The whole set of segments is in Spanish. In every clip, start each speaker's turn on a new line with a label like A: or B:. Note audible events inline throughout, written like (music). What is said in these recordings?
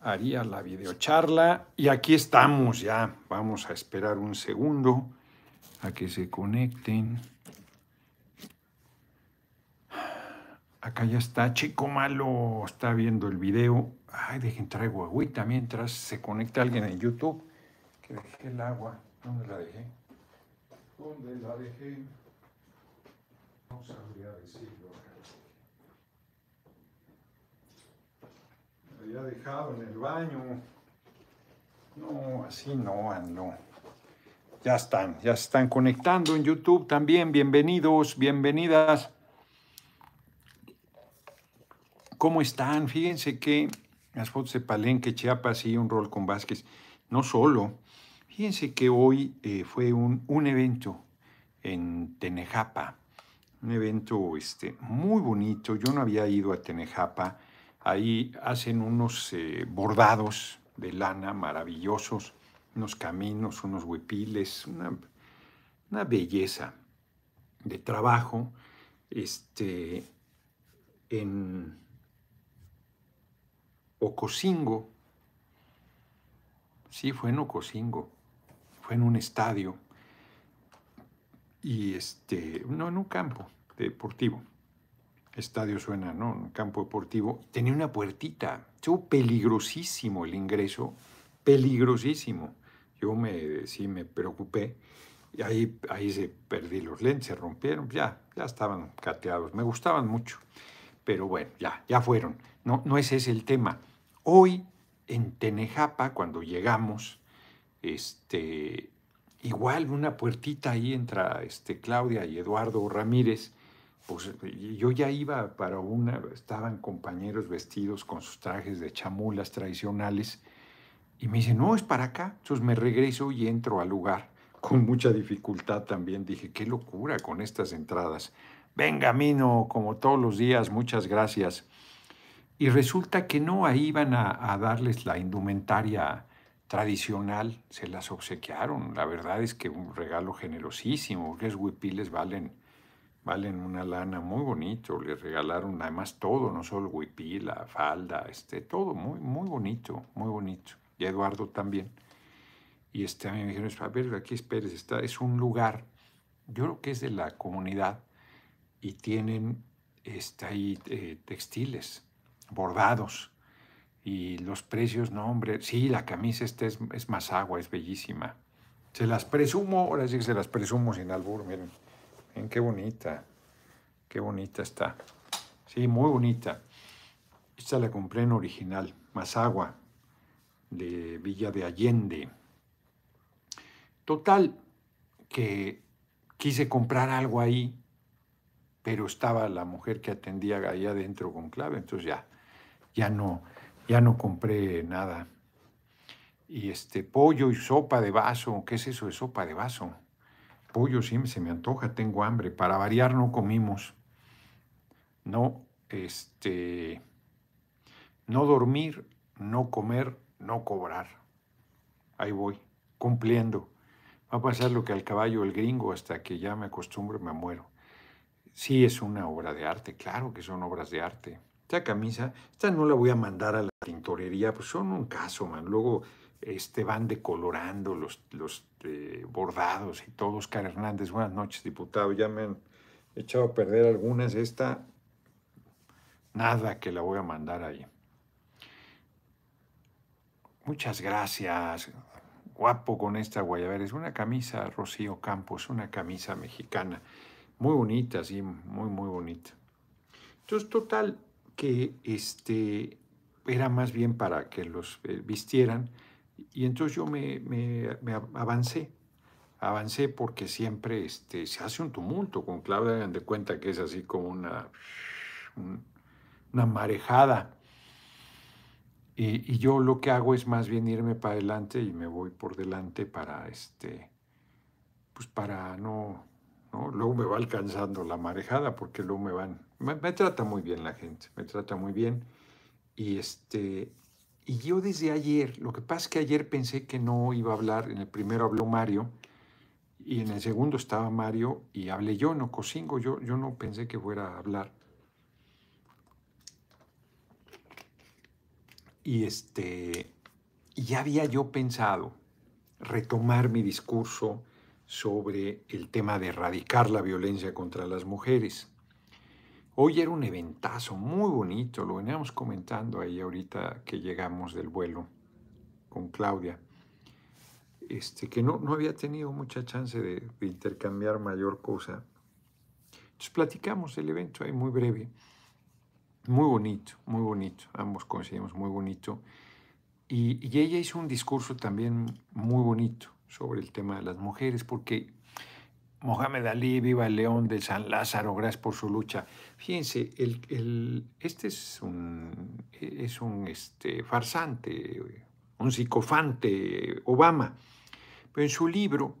A: haría la videocharla y aquí estamos ya. Vamos a esperar un segundo a que se conecten. Acá ya está Chico Malo, está viendo el video. Ay, dejen traigo agüita mientras se conecta alguien en YouTube. Que dejé el agua. ¿Dónde la dejé? ¿Dónde la dejé? No sabría decirlo. había dejado en el baño. No, así no, ando. Ya están, ya se están conectando en YouTube también. Bienvenidos, bienvenidas. ¿Cómo están? Fíjense que las fotos de Palenque, Chiapas y un rol con Vázquez. No solo. Fíjense que hoy eh, fue un, evento en Tenejapa. Un evento este, muy bonito. Yo no había ido a Tenejapa Ahí hacen unos eh, bordados de lana maravillosos, unos caminos, unos huipiles, una, belleza de trabajo este, en Ocosingo. Sí, fue en Ocosingo, fue en un estadio y este, no en un campo deportivo estadio suena, ¿no? Un campo deportivo. Tenía una puertita. Estuvo peligrosísimo el ingreso, peligrosísimo. Yo me, sí me preocupé. Y ahí, ahí se perdí los lentes, se rompieron, ya, ya estaban cateados. Me gustaban mucho. Pero bueno, ya, ya fueron. No, no ese es el tema. Hoy en Tenejapa, cuando llegamos, este, igual una puertita ahí entra este, Claudia y Eduardo Ramírez pues, yo ya iba para una, estaban compañeros vestidos con sus trajes de chamulas tradicionales y me dicen, no, es para acá. Entonces me regreso y entro al lugar. Con mucha dificultad también dije, qué locura con estas entradas. Venga, Mino, como todos los días, muchas gracias. Y resulta que no, ahí iban a, darles la indumentaria tradicional, se las obsequiaron. La verdad es que un regalo generosísimo, que es huipiles valen valen una lana muy bonito, le regalaron además todo, no solo el la falda, este, todo muy, muy bonito, muy bonito. Y Eduardo también. Y este, a mí me dijeron, a ver, aquí esperes, está, es un lugar, yo creo que es de la comunidad, y tienen este, ahí eh, textiles, bordados, y los precios, no hombre, sí, la camisa esta es, es más agua, es bellísima. Se las presumo, ahora sí que se las presumo sin albur, miren qué bonita. Qué bonita está. Sí, muy bonita. Esta la compré en original, Mazagua, de Villa de Allende. Total, que quise comprar algo ahí, pero estaba la mujer que atendía allá adentro con clave, entonces ya, ya no, ya no compré nada. Y este pollo y sopa de vaso, ¿qué es eso de sopa de vaso? pollo sí se me antoja, tengo hambre. Para variar no comimos. No, este, no dormir, no comer, no cobrar. Ahí voy, cumpliendo. Va a pasar lo que al caballo el gringo hasta que ya me acostumbro me muero. Sí es una obra de arte, claro que son obras de arte. Esta camisa, esta no la voy a mandar a la tintorería, pues son un caso, man. Luego este, van decolorando los, eh, bordados y todos Oscar Hernández, buenas noches, diputado. Ya me han echado a perder algunas. Esta, nada que la voy a mandar ahí. Muchas gracias. Guapo con esta guayabera. Es una camisa, Rocío Campos, una camisa mexicana. Muy bonita, sí, muy, muy bonita. Entonces, total, que este, era más bien para que los eh, vistieran y entonces yo me, me, avancé, avancé porque siempre este, se hace un tumulto. Con Claudia de cuenta que es así como una, una marejada. Y, y, yo lo que hago es más bien irme para adelante y me voy por delante para este, pues para no, ¿no? Luego me va alcanzando la marejada porque luego me van, me, me trata muy bien la gente, me trata muy bien. Y este, y yo desde ayer, lo que pasa es que ayer pensé que no iba a hablar, en el primero habló Mario y en el segundo estaba Mario y hablé yo, no cocingo, yo, yo no pensé que fuera a hablar. Y este, ya había yo pensado retomar mi discurso sobre el tema de erradicar la violencia contra las mujeres. Hoy era un eventazo muy bonito, lo veníamos comentando ahí ahorita que llegamos del vuelo con Claudia, este, que no, no había tenido mucha chance de, intercambiar mayor cosa. Entonces platicamos el evento ahí muy breve, muy bonito, muy bonito, ambos coincidimos muy bonito. Y, y ella hizo un discurso también muy bonito sobre el tema de las mujeres, porque Mohamed Ali, viva el león de San Lázaro, gracias por su lucha. Fíjense, este es un, e, es un este, farsante, un psicofante, Obama. Pero en su libro,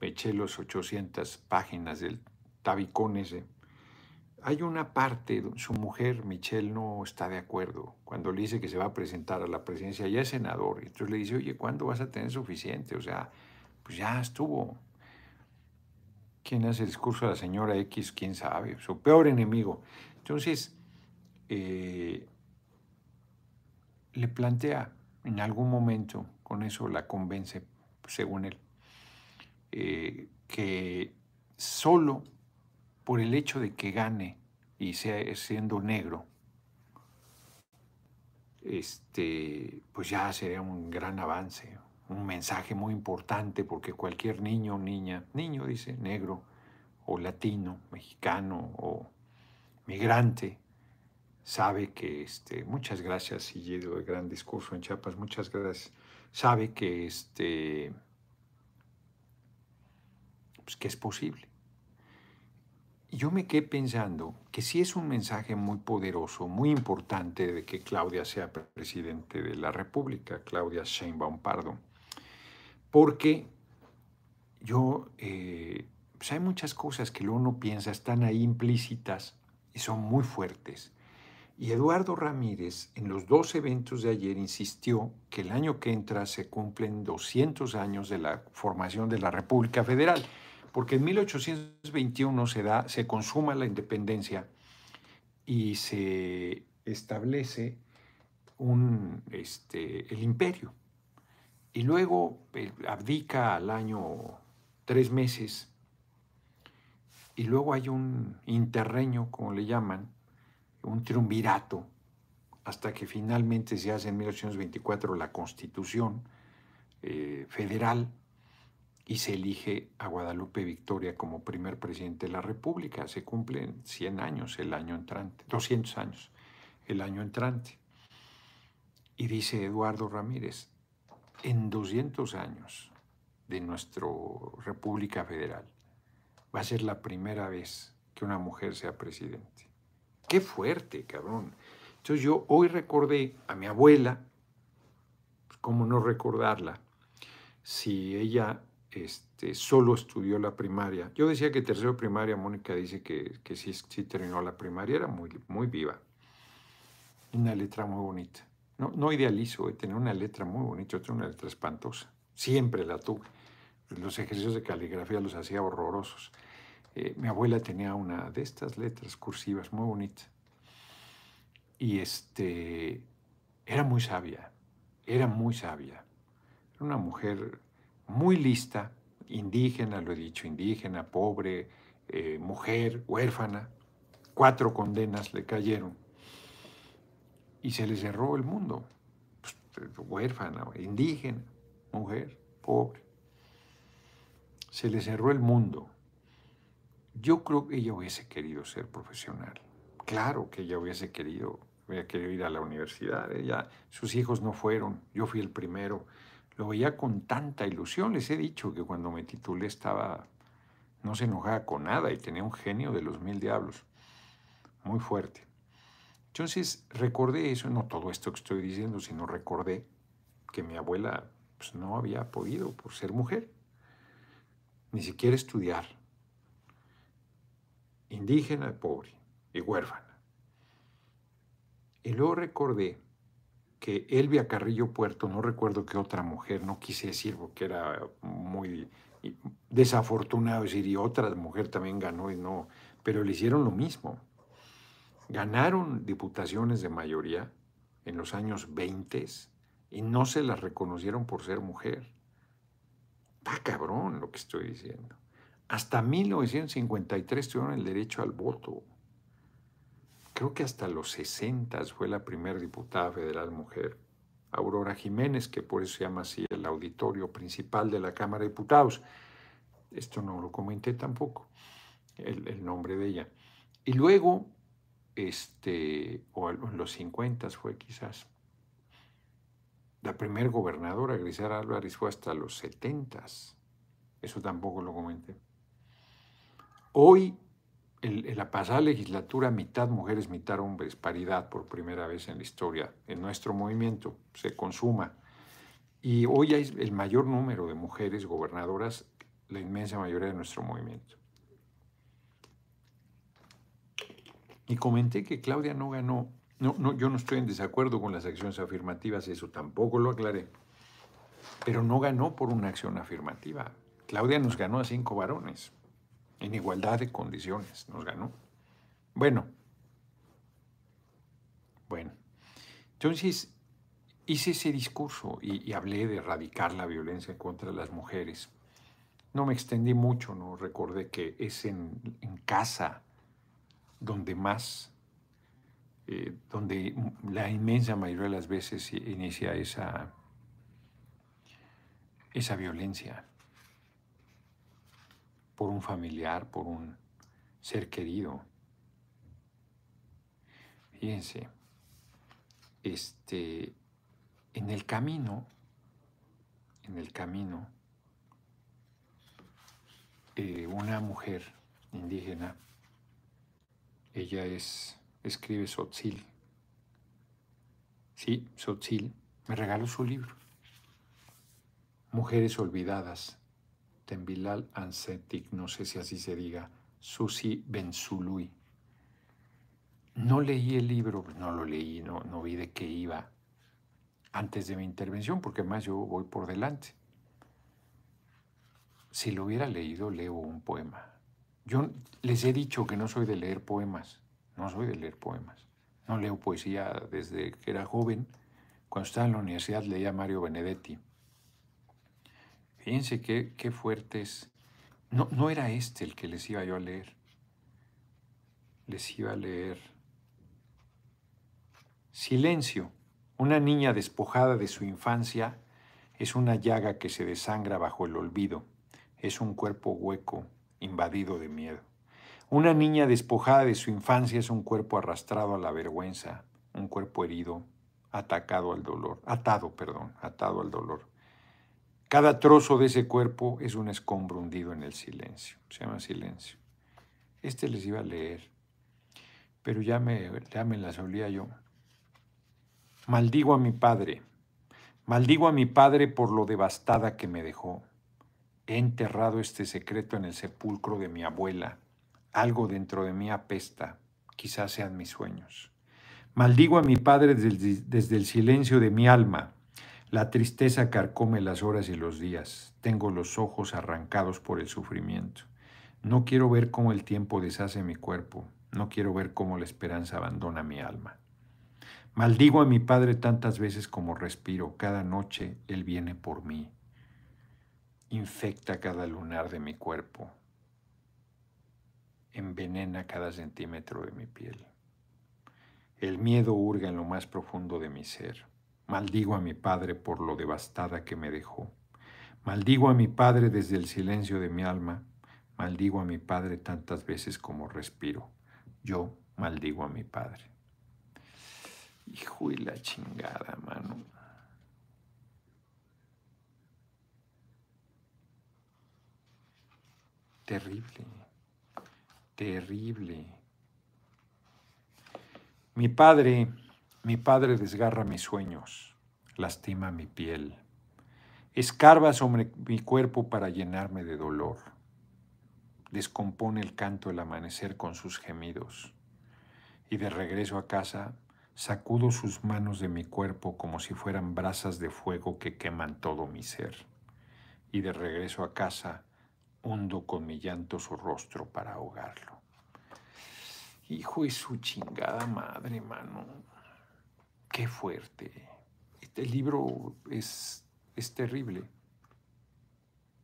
A: me eché los 800 páginas del tabicón ese, hay una parte, su mujer, Michelle, no está de acuerdo cuando le dice que se va a presentar a la presidencia, ya es senador. Entonces le dice, oye, ¿cuándo vas a tener suficiente? O sea, pues ya estuvo quién hace el discurso de la señora X, quién sabe, su peor enemigo. Entonces, eh, le plantea en algún momento, con eso la convence, según él, eh, que solo por el hecho de que gane y sea siendo negro, este, pues ya sería un gran avance, un mensaje muy importante porque cualquier niño o niña, niño dice, negro o latino, mexicano o migrante, sabe que, este, muchas gracias, y el gran discurso en Chiapas, muchas gracias, sabe que, este, pues que es posible. Y yo me quedé pensando que si es un mensaje muy poderoso, muy importante de que Claudia sea presidente de la República, Claudia Sheinbaum Pardo porque yo, eh, pues hay muchas cosas que uno piensa, están ahí implícitas y son muy fuertes. Y Eduardo Ramírez en los dos eventos de ayer insistió que el año que entra se cumplen 200 años de la formación de la República Federal, porque en 1821 se, da, se consuma la independencia y se establece un, este, el imperio. Y luego eh, abdica al año tres meses. Y luego hay un interreño, como le llaman, un triunvirato, hasta que finalmente se hace en 1824 la constitución eh, federal y se elige a Guadalupe Victoria como primer presidente de la República. Se cumplen 100 años el año entrante, 200 años el año entrante. Y dice Eduardo Ramírez, en 200 años de nuestra República Federal va a ser la primera vez que una mujer sea presidente. Qué fuerte, cabrón. Entonces yo hoy recordé a mi abuela, pues, cómo no recordarla, si ella este, solo estudió la primaria. Yo decía que tercero primaria, Mónica dice que, que sí, terminó la primaria, era muy, muy viva. Una letra muy bonita. No, no idealizo, tenía una letra muy bonita, tenía una letra espantosa. Siempre la tuve. Los ejercicios de caligrafía los hacía horrorosos. Eh, mi abuela tenía una de estas letras cursivas muy bonita. Y este, era muy sabia, era muy sabia. Era una mujer muy lista, indígena, lo he dicho, indígena, pobre, eh, mujer, huérfana. Cuatro condenas le cayeron y se le cerró el mundo. Pues, eh, huérfana, indígena, mujer, pobre. Se le cerró el mundo. Yo creo que ella hubiese querido ser profesional. Claro que ella hubiese querido, querido ir a la universidad. Ella, sus hijos no fueron, yo fui el primero. Lo veía con tanta ilusión. Les he dicho que cuando me titulé estaba, no se enojaba con nada y tenía un genio de los mil diablos. Muy fuerte. Entonces recordé eso, no todo esto que estoy diciendo, sino recordé que mi abuela pues, no había podido por ser mujer, ni siquiera estudiar. Indígena, pobre y huérfana. Y luego recordé que Elvia Carrillo Puerto, no recuerdo qué otra mujer, no quise decir porque era muy desafortunado decir, y otra mujer también ganó y no, pero le hicieron lo mismo ganaron diputaciones de mayoría en los años 20 y no se las reconocieron por ser mujer. Está cabrón lo que estoy diciendo. Hasta 1953 tuvieron el derecho al voto. Creo que hasta los 60 fue la primera diputada federal mujer, Aurora Jiménez, que por eso se llama así el auditorio principal de la Cámara de Diputados. Esto no lo comenté tampoco, el, el nombre de ella. Y luego este, o en los 50 fue quizás. La primer gobernadora, Grisel Álvarez, fue hasta los 70. Eso tampoco lo comenté. Hoy, en la pasada legislatura, mitad mujeres, mitad hombres, paridad por primera vez en la historia, en nuestro movimiento, se consuma. Y hoy hay el mayor número de mujeres gobernadoras, la inmensa mayoría de nuestro movimiento. Y comenté que Claudia no ganó. No, no, yo no estoy en desacuerdo con las acciones afirmativas, eso tampoco lo aclaré. Pero no ganó por una acción afirmativa. Claudia nos ganó a cinco varones, en igualdad de condiciones, nos ganó. Bueno, bueno. Entonces, hice ese discurso y, hablé de erradicar la violencia contra las mujeres. No me extendí mucho, no recordé que es en casa donde más, eh, donde la inmensa mayoría de las veces inicia esa, esa violencia por un familiar, por un ser querido. Fíjense, este, en el camino, en el camino, eh, una mujer indígena ella es, escribe Sotzil. Sí, Sotzil me regaló su libro. Mujeres Olvidadas, Tembilal Ansetic, no sé si así se diga, Susi Benzului. No leí el libro, no lo leí, no, no vi de qué iba antes de mi intervención, porque más yo voy por delante. Si lo hubiera leído, leo un poema. Yo les he dicho que no soy de leer poemas, no soy de leer poemas. No leo poesía desde que era joven. Cuando estaba en la universidad leía a Mario Benedetti. Fíjense qué, qué es. No, no era este el que les iba yo a leer. Les iba a leer Silencio. Una niña despojada de su infancia es una llaga que se desangra bajo el olvido. Es un cuerpo hueco, invadido de miedo. Una niña despojada de su infancia es un cuerpo arrastrado a la vergüenza, un cuerpo herido, atacado al dolor, atado, perdón, atado al dolor. Cada trozo de ese cuerpo es un escombro hundido en el silencio, se llama silencio. Este les iba a leer, pero ya me, ya me las olía yo. Maldigo a mi padre, maldigo a mi padre por lo devastada que me dejó. He enterrado este secreto en el sepulcro de mi abuela. Algo dentro de mí apesta, quizás sean mis sueños. Maldigo a mi padre desde, el silencio de mi alma. La tristeza carcome las horas y los días. Tengo los ojos arrancados por el sufrimiento. No quiero ver cómo el tiempo deshace mi cuerpo. No quiero ver cómo la esperanza abandona mi alma. Maldigo a mi padre tantas veces como respiro. Cada noche él viene por mí infecta cada lunar de mi cuerpo, envenena cada centímetro de mi piel. El miedo hurga en lo más profundo de mi ser. Maldigo a mi padre por lo devastada que me dejó. Maldigo a mi padre desde el silencio de mi alma. Maldigo a mi padre tantas veces como respiro. Yo maldigo a mi padre. Hijo y la chingada, mano. terrible, terrible. Mi padre, mi padre desgarra mis sueños, lastima mi piel, escarba sobre mi cuerpo para llenarme de dolor, descompone el canto del amanecer con sus gemidos, y de regreso a casa sacudo sus manos de mi cuerpo como si fueran brasas de fuego que queman todo mi ser, y de regreso a casa hundo con mi llanto su rostro para ahogarlo. Hijo de su chingada madre, mano. Qué fuerte. Este libro es, es terrible.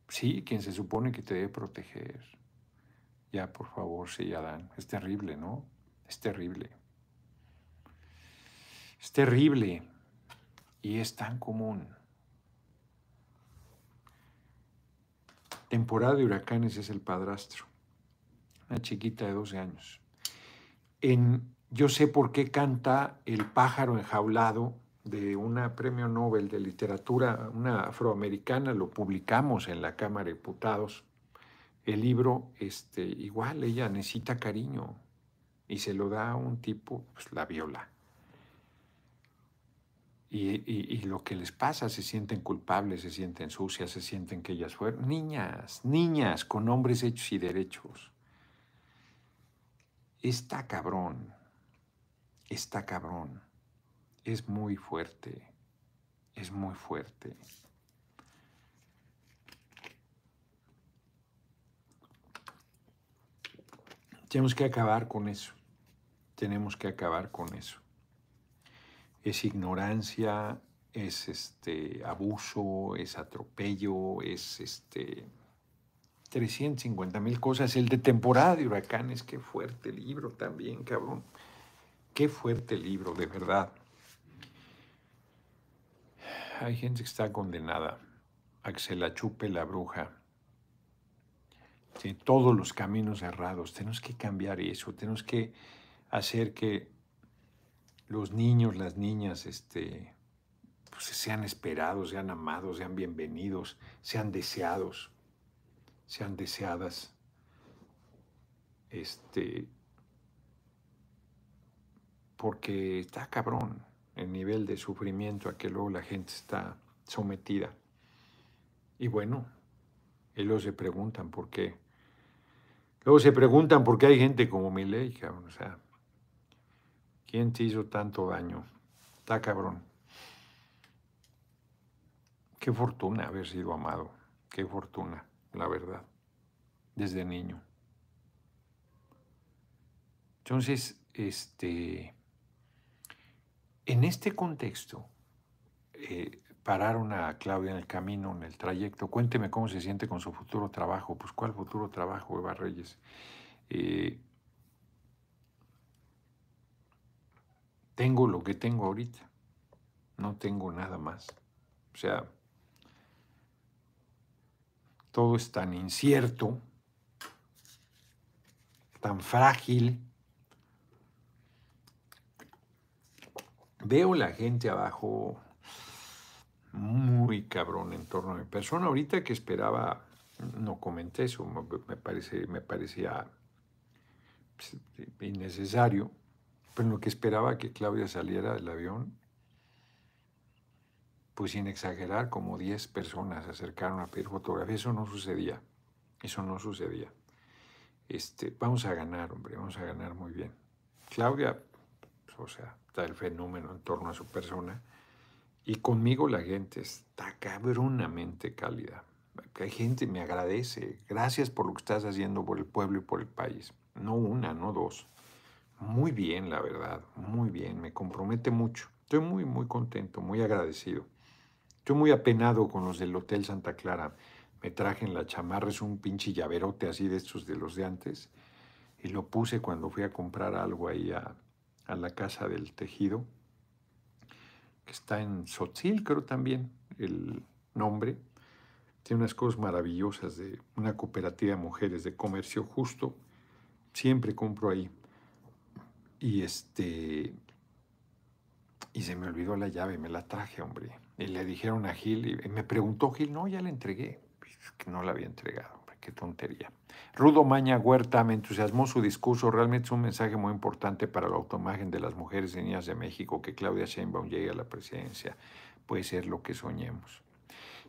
A: Sí, quien se supone que te debe proteger. Ya, por favor, sí, Adán. Es terrible, ¿no? Es terrible. Es terrible. Y es tan común. temporada de huracanes es el padrastro, una chiquita de 12 años. En Yo sé por qué canta El pájaro enjaulado de una premio Nobel de literatura, una afroamericana, lo publicamos en la Cámara de Diputados. El libro, este, igual, ella necesita cariño y se lo da a un tipo, pues la viola y, lo que les pasa, se sienten culpables, se sienten sucias, se sienten que ellas fueron niñas, niñas con hombres hechos y derechos. Está cabrón, está cabrón, es muy fuerte, es muy fuerte. Tenemos que acabar con eso, tenemos que acabar con eso es ignorancia, es este abuso, es atropello, es este 350 mil cosas. El de temporada de huracanes, qué fuerte libro también, cabrón. Qué fuerte libro, de verdad. Hay gente que está condenada a que se la chupe la bruja. todos los caminos errados. Tenemos que cambiar eso, tenemos que hacer que los niños, las niñas, este, pues sean esperados, sean amados, sean bienvenidos, sean deseados, sean deseadas. Este, porque está cabrón el nivel de sufrimiento a que luego la gente está sometida. Y bueno, ellos se preguntan por qué. Luego se preguntan por qué hay gente como ley, cabrón, o sea. ¿Quién te hizo tanto daño? Está cabrón. Qué fortuna haber sido amado. Qué fortuna, la verdad. Desde niño. Entonces, este, en este contexto, eh, pararon a Claudia en el camino, en el trayecto. Cuénteme cómo se siente con su futuro trabajo. Pues, ¿cuál futuro trabajo, Eva Reyes? Eh, tengo lo que tengo ahorita, no tengo nada más. O sea, todo es tan incierto, tan frágil. Veo la gente abajo muy cabrón en torno a mi persona. Ahorita que esperaba, no comenté eso, me, parece, me parecía pues, innecesario en lo que esperaba que Claudia saliera del avión, pues sin exagerar, como 10 personas se acercaron a pedir fotografía. Eso no sucedía. Eso no sucedía. Este, vamos a ganar, hombre, vamos a ganar muy bien. Claudia, o sea, está el fenómeno en torno a su persona. Y conmigo la gente está cabronamente cálida. Hay gente que me agradece. Gracias por lo que estás haciendo por el pueblo y por el país. No una, no dos muy bien, la verdad, muy bien, me compromete mucho. Estoy muy, muy contento, muy agradecido. Estoy muy apenado con los del Hotel Santa Clara. Me traje en la chamarra, es un pinche llaverote así de estos de los de antes, y lo puse cuando fui a comprar algo ahí a, la casa del tejido, que está en Sotil, creo también, el nombre. Tiene unas cosas maravillosas de una cooperativa de mujeres de comercio justo. Siempre compro ahí y este. Y se me olvidó la llave, me la traje, hombre. Y le dijeron a Gil, y me preguntó Gil, no, ya la entregué. Que no la había entregado, qué tontería. Rudo Maña Huerta, me entusiasmó su discurso. Realmente es un mensaje muy importante para la automagen de las mujeres y niñas de México que Claudia Sheinbaum llegue a la presidencia. Puede ser lo que soñemos.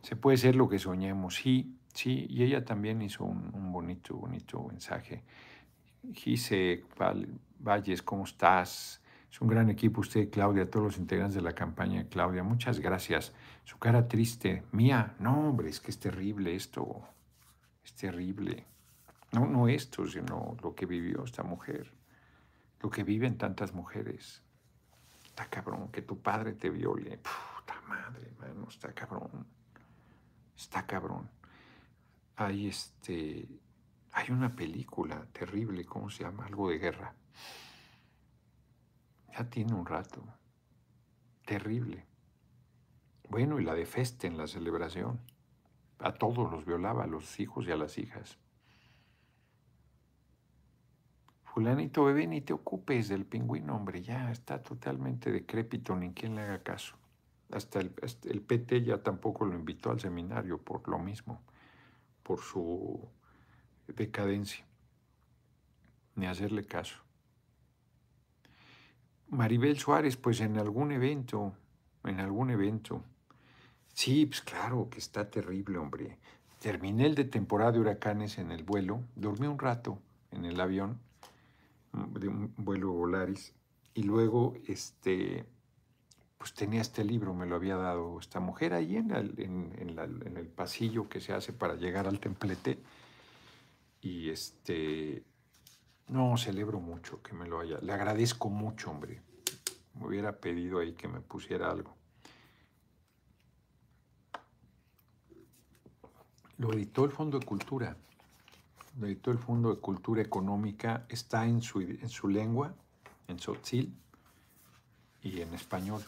A: Se puede ser lo que soñemos, sí, sí. Y ella también hizo un, bonito, bonito mensaje. Gise Valles, ¿cómo estás? Es un gran equipo usted, Claudia, todos los integrantes de la campaña, Claudia, muchas gracias. Su cara triste, mía, no, hombre, es que es terrible esto, es terrible. No, no esto, sino lo que vivió esta mujer, lo que viven tantas mujeres. Está cabrón, que tu padre te viole. Puta madre, hermano, está cabrón. Está cabrón. Hay este. Hay una película terrible, ¿cómo se llama? Algo de guerra ya tiene un rato. Terrible. Bueno, y la de feste en la celebración. A todos los violaba, a los hijos y a las hijas. Fulanito bebé, ni te ocupes del pingüino, hombre, ya está totalmente decrépito, ni quien le haga caso. Hasta el, hasta el, PT ya tampoco lo invitó al seminario por lo mismo, por su decadencia, ni hacerle caso. Maribel Suárez, pues en algún evento, en algún evento. Sí, pues claro que está terrible, hombre. Terminé el de temporada de huracanes en el vuelo, dormí un rato en el avión, mm, de un vuelo Volaris, y luego, este, pues tenía este libro, me lo había dado esta mujer ahí en, en el pasillo que se hace para llegar al templete, y este, no, celebro mucho que me lo haya. Le agradezco mucho, hombre. Me hubiera pedido ahí que me pusiera algo. Lo editó el Fondo de Cultura. Lo editó el Fondo de Cultura Económica. Está en su, en su lengua, en Sotil, y en español.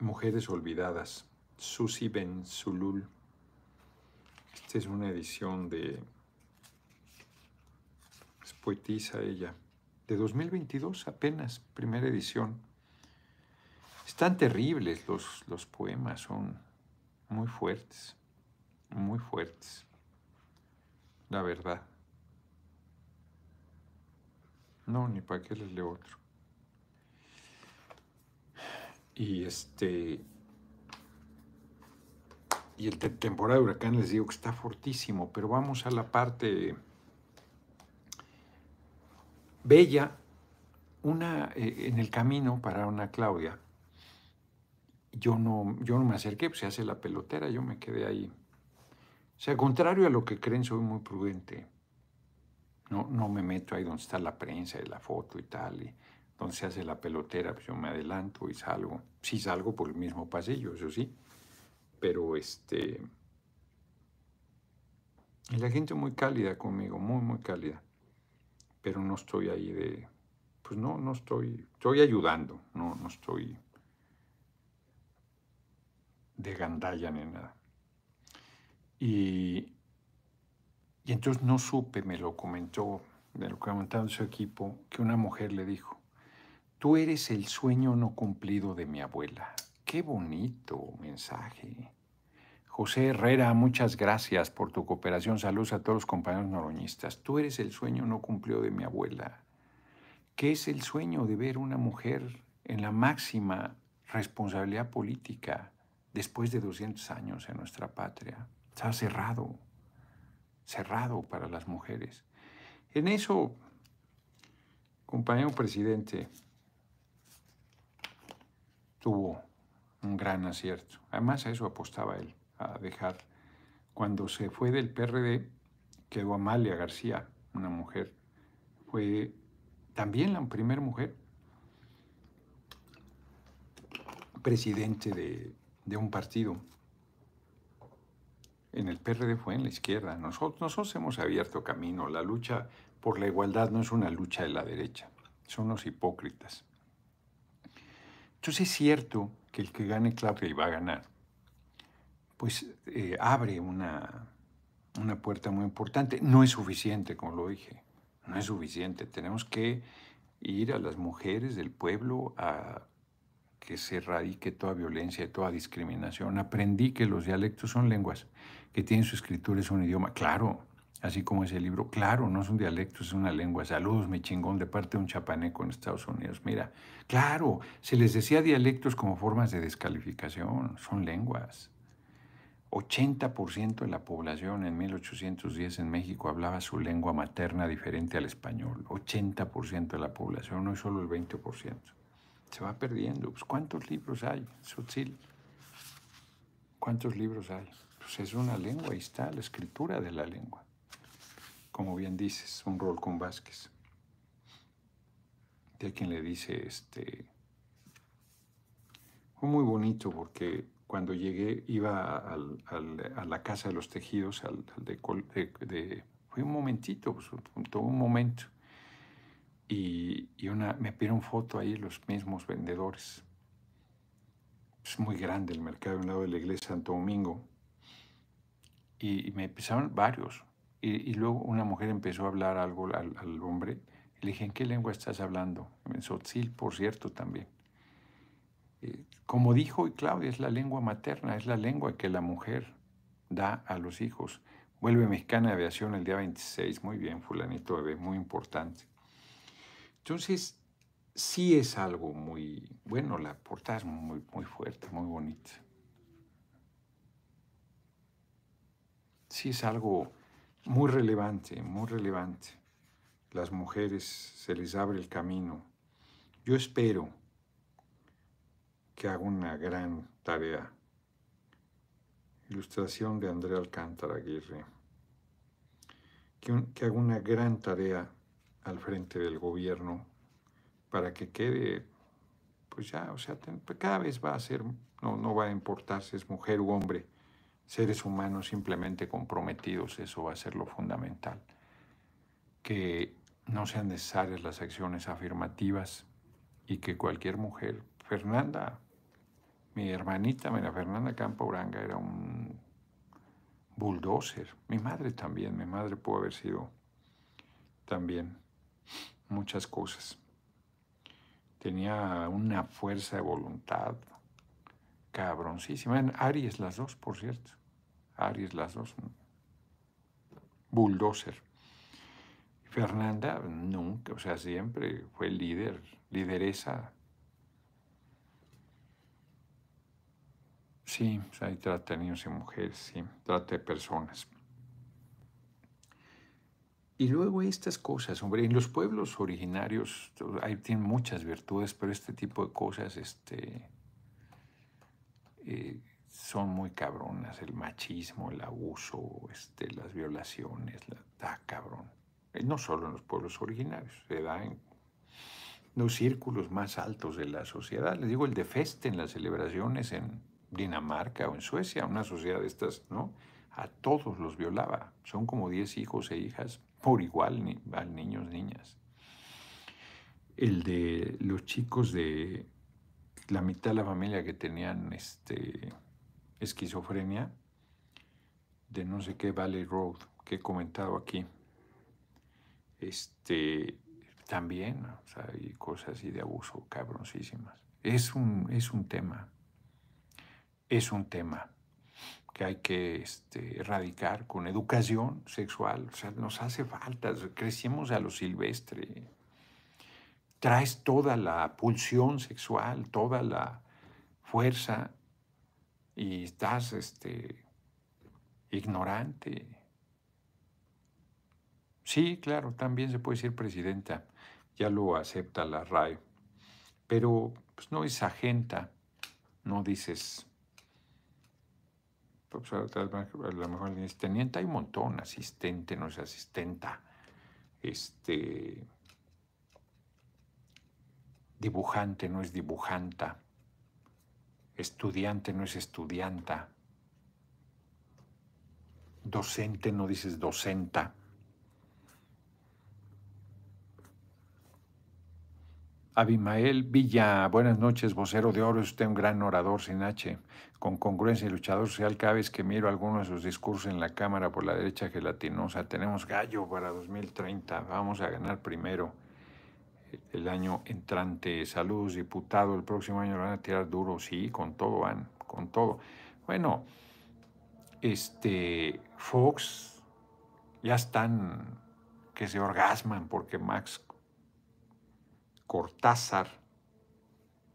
A: Mujeres Olvidadas, Susi Ben Zulul es una edición de es poetisa ella, de 2022 apenas, primera edición. Están terribles los, los poemas, son muy fuertes, muy fuertes, la verdad. No, ni para qué les leo otro. Y este, y el temporada de huracán les digo que está fortísimo, pero vamos a la parte bella, una eh, en el camino para una Claudia. Yo no, yo no me acerqué, pues se hace la pelotera, yo me quedé ahí. O sea, contrario a lo que creen, soy muy prudente. No, no me meto ahí donde está la prensa y la foto y tal. Y donde se hace la pelotera, pues yo me adelanto y salgo. Sí salgo por el mismo pasillo, eso sí pero este... Y la gente muy cálida conmigo, muy, muy cálida. Pero no estoy ahí de... Pues no, no estoy... Estoy ayudando, no, no estoy de gandalla ni nada. Y, y entonces no supe, me lo comentó, me lo comentaba su equipo, que una mujer le dijo, tú eres el sueño no cumplido de mi abuela. Qué bonito mensaje. José Herrera, muchas gracias por tu cooperación. Saludos a todos los compañeros noroñistas. Tú eres el sueño no cumplido de mi abuela. ¿Qué es el sueño de ver una mujer en la máxima responsabilidad política después de 200 años en nuestra patria? Está cerrado, cerrado para las mujeres. En eso, compañero presidente, tuvo un gran acierto. Además a eso apostaba él, a dejar. Cuando se fue del PRD, quedó Amalia García, una mujer. Fue también la primera mujer presidente de, de, un partido. En el PRD fue en la izquierda. Nosotros, nosotros hemos abierto camino. La lucha por la igualdad no es una lucha de la derecha. Son los hipócritas. Entonces es cierto que el que gane y va a ganar, pues eh, abre una, una puerta muy importante. No es suficiente, como lo dije, no es suficiente. Tenemos que ir a las mujeres del pueblo a que se erradique toda violencia y toda discriminación. Aprendí que los dialectos son lenguas, que tienen su escritura, es un idioma. Claro, así como ese libro. Claro, no es un dialecto, es una lengua. Saludos, mi chingón, de parte de un chapaneco en Estados Unidos. Mira, claro, se les decía dialectos como formas de descalificación, son lenguas. 80% de la población en 1810 en México hablaba su lengua materna diferente al español. 80% de la población, es solo el 20%. Se va perdiendo. Pues, ¿Cuántos libros hay, sutil. ¿Cuántos libros hay? Pues es una lengua, ahí está, la escritura de la lengua como bien dices, un rol con Vázquez. De quien le dice, este, fue muy bonito porque cuando llegué iba a la casa de los tejidos, al, de, de, fue un momentito, pues, todo un momento. Y, una, me pidieron foto ahí los mismos vendedores. Es muy grande el mercado, de un lado de la iglesia Santo Domingo. Y, y me empezaron varios, y, luego una mujer empezó a hablar algo al, hombre. Le dije, ¿en qué lengua estás hablando? En Sotzil, por cierto, también. Eh, como dijo hoy Claudia, es la lengua materna, es la lengua que la mujer da a los hijos. Vuelve mexicana de aviación el día 26. Muy bien, fulanito bebé, muy importante. Entonces, sí es algo muy, bueno, la portada es muy, muy fuerte, muy bonita. Sí es algo muy relevante, muy relevante. Las mujeres se les abre el camino. Yo espero que haga una gran tarea. Ilustración de Andrea Alcántara Aguirre. Que, haga una gran tarea al frente del gobierno para que quede, pues ya, o sea, cada vez va a ser, no, no va a importar si es mujer u hombre, seres humanos simplemente comprometidos, eso va a ser lo fundamental. Que no sean necesarias las acciones afirmativas y que cualquier mujer, Fernanda, mi hermanita, mira, Fernanda Campo Uranga era un bulldozer, mi madre también, mi madre pudo haber sido también muchas cosas. Tenía una fuerza de voluntad, cabroncísima. Aries las dos, por cierto. Aries las dos. Bulldozer. Fernanda nunca, o sea, siempre fue líder, lideresa. Sí, trata de niños y mujeres, sí, trata de personas. Y luego estas cosas, hombre, en los pueblos originarios ahí tienen muchas virtudes, pero este tipo de cosas, este, eh, son muy cabronas, el machismo, el abuso, este, las violaciones, la, da cabrón. Eh, no solo en los pueblos originarios, se da en los círculos más altos de la sociedad. Les digo, el de feste en las celebraciones en Dinamarca o en Suecia, una sociedad de estas, ¿no? A todos los violaba. Son como 10 hijos e hijas por igual, ni, niños, niñas. El de los chicos de la mitad de la familia que tenían este, esquizofrenia de no sé qué Valley Road que he comentado aquí. Este, también, hay cosas así de abuso cabrosísimas. Es un, es un tema, es un tema que hay que este, erradicar con educación sexual. O sea, nos hace falta, crecimos a lo silvestre traes toda la pulsión sexual, toda la fuerza y estás este, ignorante. Sí, claro, también se puede decir presidenta, ya lo acepta la RAE, pero pues, no es agenta, no dices, pues, a lo mejor dices teniente, hay un montón, asistente, no es asistenta, este, Dibujante no es dibujanta. Estudiante no es estudianta. Docente no dices docenta. Abimael Villa, buenas noches, vocero de oro, es usted un gran orador sin H, con congruencia y luchador social. cabe vez que miro alguno de sus discursos en la cámara por la derecha gelatinosa, tenemos gallo para 2030, vamos a ganar primero el año entrante, saludos diputado, el próximo año lo van a tirar duro, sí, con todo van, con todo. Bueno, este, Fox ya están que se orgasman porque Max Cortázar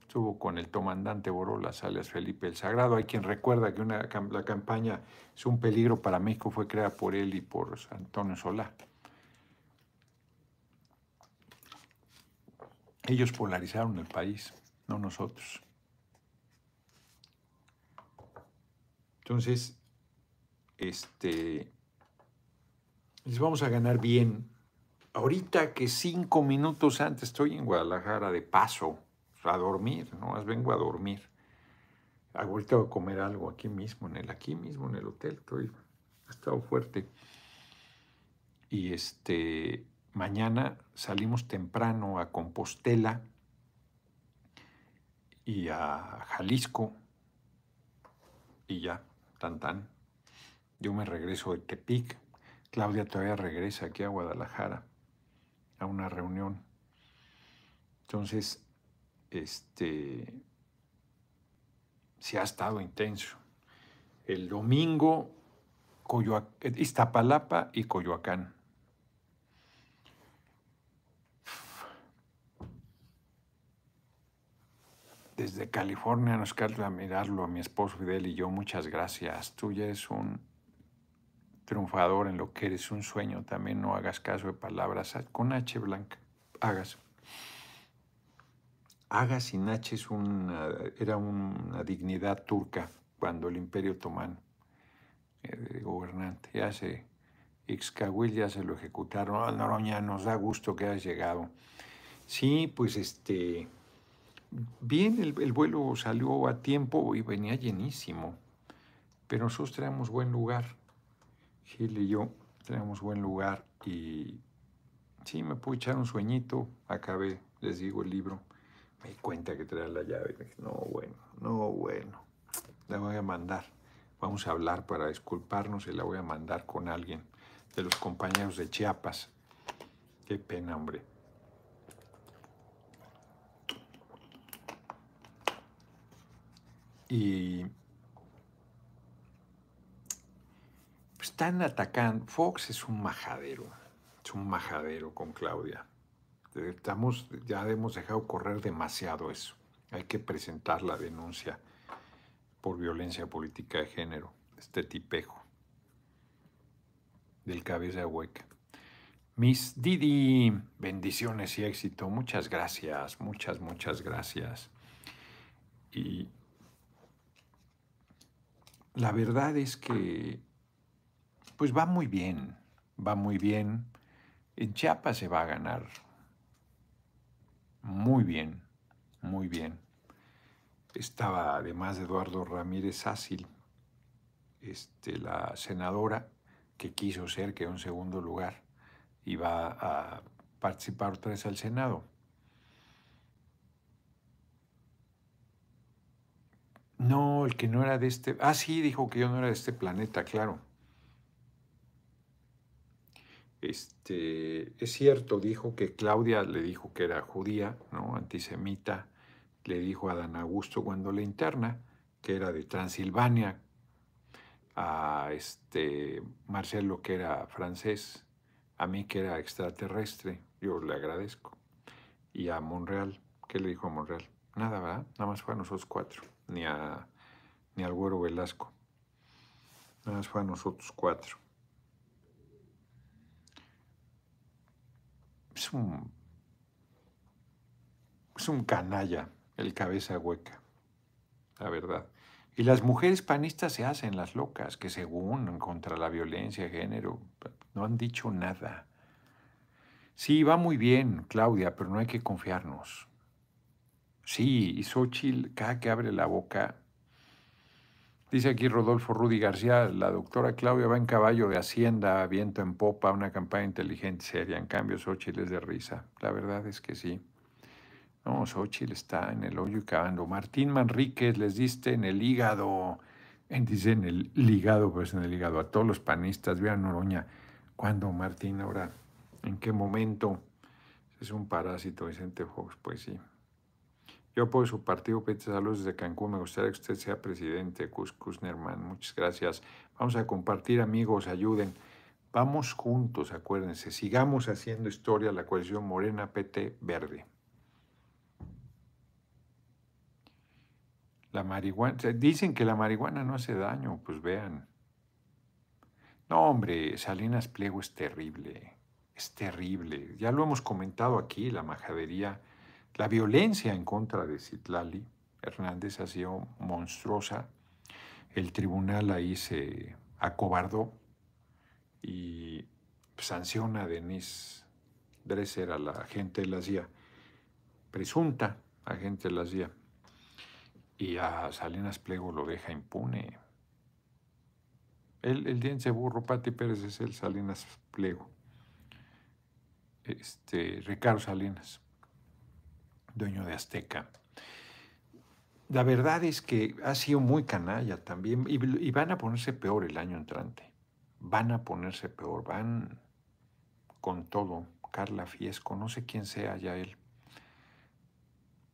A: estuvo con el comandante Borolas, alias Felipe el Sagrado. Hay quien recuerda que una, la campaña es un peligro para México fue creada por él y por Antonio Solá. Ellos polarizaron el país, no nosotros. Entonces, este, les vamos a ganar bien. Ahorita que cinco minutos antes estoy en Guadalajara de paso, a dormir, no más vengo a dormir. Ah, ahorita voy a comer algo aquí mismo, en el, aquí mismo, en el hotel, estoy, ha estado fuerte. Y este, Mañana salimos temprano a Compostela y a Jalisco y ya, tan tan. Yo me regreso de Tepic. Claudia todavía regresa aquí a Guadalajara a una reunión. Entonces, este, se ha estado intenso. El domingo, Iztapalapa y Coyoacán. Desde California nos queda mirarlo, a mi esposo Fidel y yo, muchas gracias. Tú ya eres un triunfador en lo que eres, un sueño. También no hagas caso de palabras con H blanca. Hagas. Hagas sin H es una, era una dignidad turca cuando el Imperio Otomano eh, gobernante. Ya se, Ixcahuil ya se lo ejecutaron. Oh, Noroña, nos da gusto que hayas llegado. Sí, pues este Bien, el, vuelo salió a tiempo y venía llenísimo, pero nosotros teníamos buen lugar. Gil y yo tenemos buen lugar y sí, me pude echar un sueñito, acabé, les digo, el libro. Me di cuenta que traía la llave. no, bueno, no, bueno, la voy a mandar. Vamos a hablar para disculparnos y la voy a mandar con alguien de los compañeros de Chiapas. Qué pena, hombre. y pues, están atacando. Fox es un majadero, es un majadero con Claudia. Eh, estamos, ya hemos dejado correr demasiado eso. Hay que presentar la denuncia por violencia política de género, este tipejo del cabeza hueca. Miss Didi, bendiciones y éxito. Muchas gracias, muchas, muchas gracias. Y la verdad es que pues va muy bien, va muy bien. En Chiapas se va a ganar muy bien, muy bien. Estaba además Eduardo Ramírez Ácil, este, la senadora que quiso ser que en segundo lugar iba a participar otra vez al Senado. No, el que no era de este. Ah, sí, dijo que yo no era de este planeta, claro. Este, es cierto, dijo que Claudia le dijo que era judía, ¿no? Antisemita, le dijo a Dan Augusto cuando le interna, que era de Transilvania, a este Marcelo que era francés, a mí que era extraterrestre, yo le agradezco. Y a Monreal, ¿qué le dijo a Monreal? Nada, ¿verdad? Nada más fue a nosotros cuatro ni, a, ni al Güero Velasco. Nada más fue a nosotros cuatro. Es un, es un canalla el cabeza hueca, la verdad. Y las mujeres panistas se hacen las locas, que según contra la violencia de género, no han dicho nada. Sí, va muy bien, Claudia, pero no hay que confiarnos. Sí, y Xochitl, cada que abre la boca. Dice aquí Rodolfo Rudy García, la doctora Claudia va en caballo de Hacienda, viento en popa, una campaña inteligente, seria. En cambio, Xochitl es de risa. La verdad es que sí. No, Xochitl está en el hoyo y cavando. Martín Manríquez, les diste en el hígado. Dice en el hígado, pues en el hígado. A todos los panistas, vean Noroña. ¿Cuándo, Martín? Ahora, ¿en qué momento? Es un parásito, Vicente Fox, pues sí. Yo apoyo su partido, Pete, saludos desde Cancún. Me gustaría que usted sea presidente, Kuznerman. Muchas gracias. Vamos a compartir, amigos, ayuden. Vamos juntos, acuérdense. Sigamos haciendo historia la coalición Morena PT Verde. La marihuana, dicen que la marihuana no hace daño, pues vean. No, hombre, Salinas Pliego es terrible, es terrible. Ya lo hemos comentado aquí, la majadería la violencia en contra de Citlali Hernández ha sido monstruosa. El tribunal ahí se acobardó y pues, sanciona a Denise Dreser, a la agente de la CIA, presunta agente de la CIA, y a Salinas Plego lo deja impune. El, el burro, Pati Pérez es el Salinas Plego, Este, Ricardo Salinas dueño de Azteca. La verdad es que ha sido muy canalla también y, van a ponerse peor el año entrante. Van a ponerse peor, van con todo. Carla Fiesco, no sé quién sea ya él.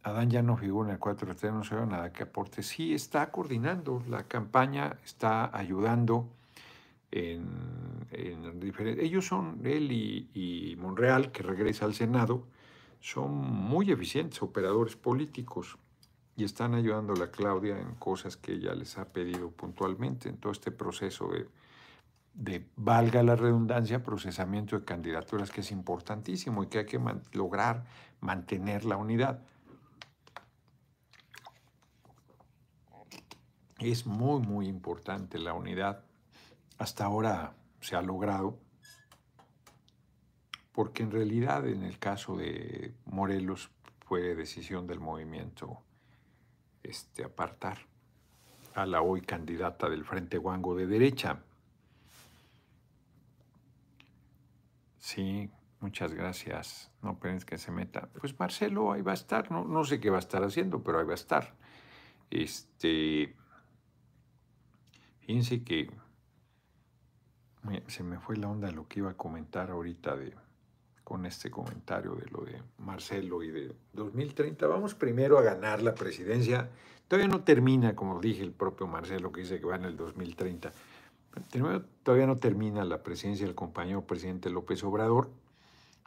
A: Adán ya no figura en el 4 no se ve nada que aporte. Sí, está coordinando la campaña, está ayudando en, diferentes... Ellos son él y, y Monreal, que regresa al Senado, son muy eficientes operadores políticos y están ayudando a Claudia en cosas que ella les ha pedido puntualmente en todo este proceso de, valga la redundancia, procesamiento de candidaturas que es importantísimo y que hay que lograr mantener la unidad. Es muy, muy importante la unidad. Hasta ahora se ha logrado porque en realidad en el caso de Morelos fue decisión del movimiento este, apartar a la hoy candidata del Frente Huango de derecha. Sí, muchas gracias. No pensé que se meta. Pues Marcelo ahí va a estar. No, sé qué va a estar haciendo, pero ahí va a estar. Este, fíjense que se me fue la onda lo que iba a comentar ahorita de con este comentario de lo de Marcelo y de 2030. Vamos primero a ganar la presidencia. Todavía no termina, como dije el propio Marcelo, que dice que va en el 2030. Todavía no termina la presidencia del compañero presidente López Obrador.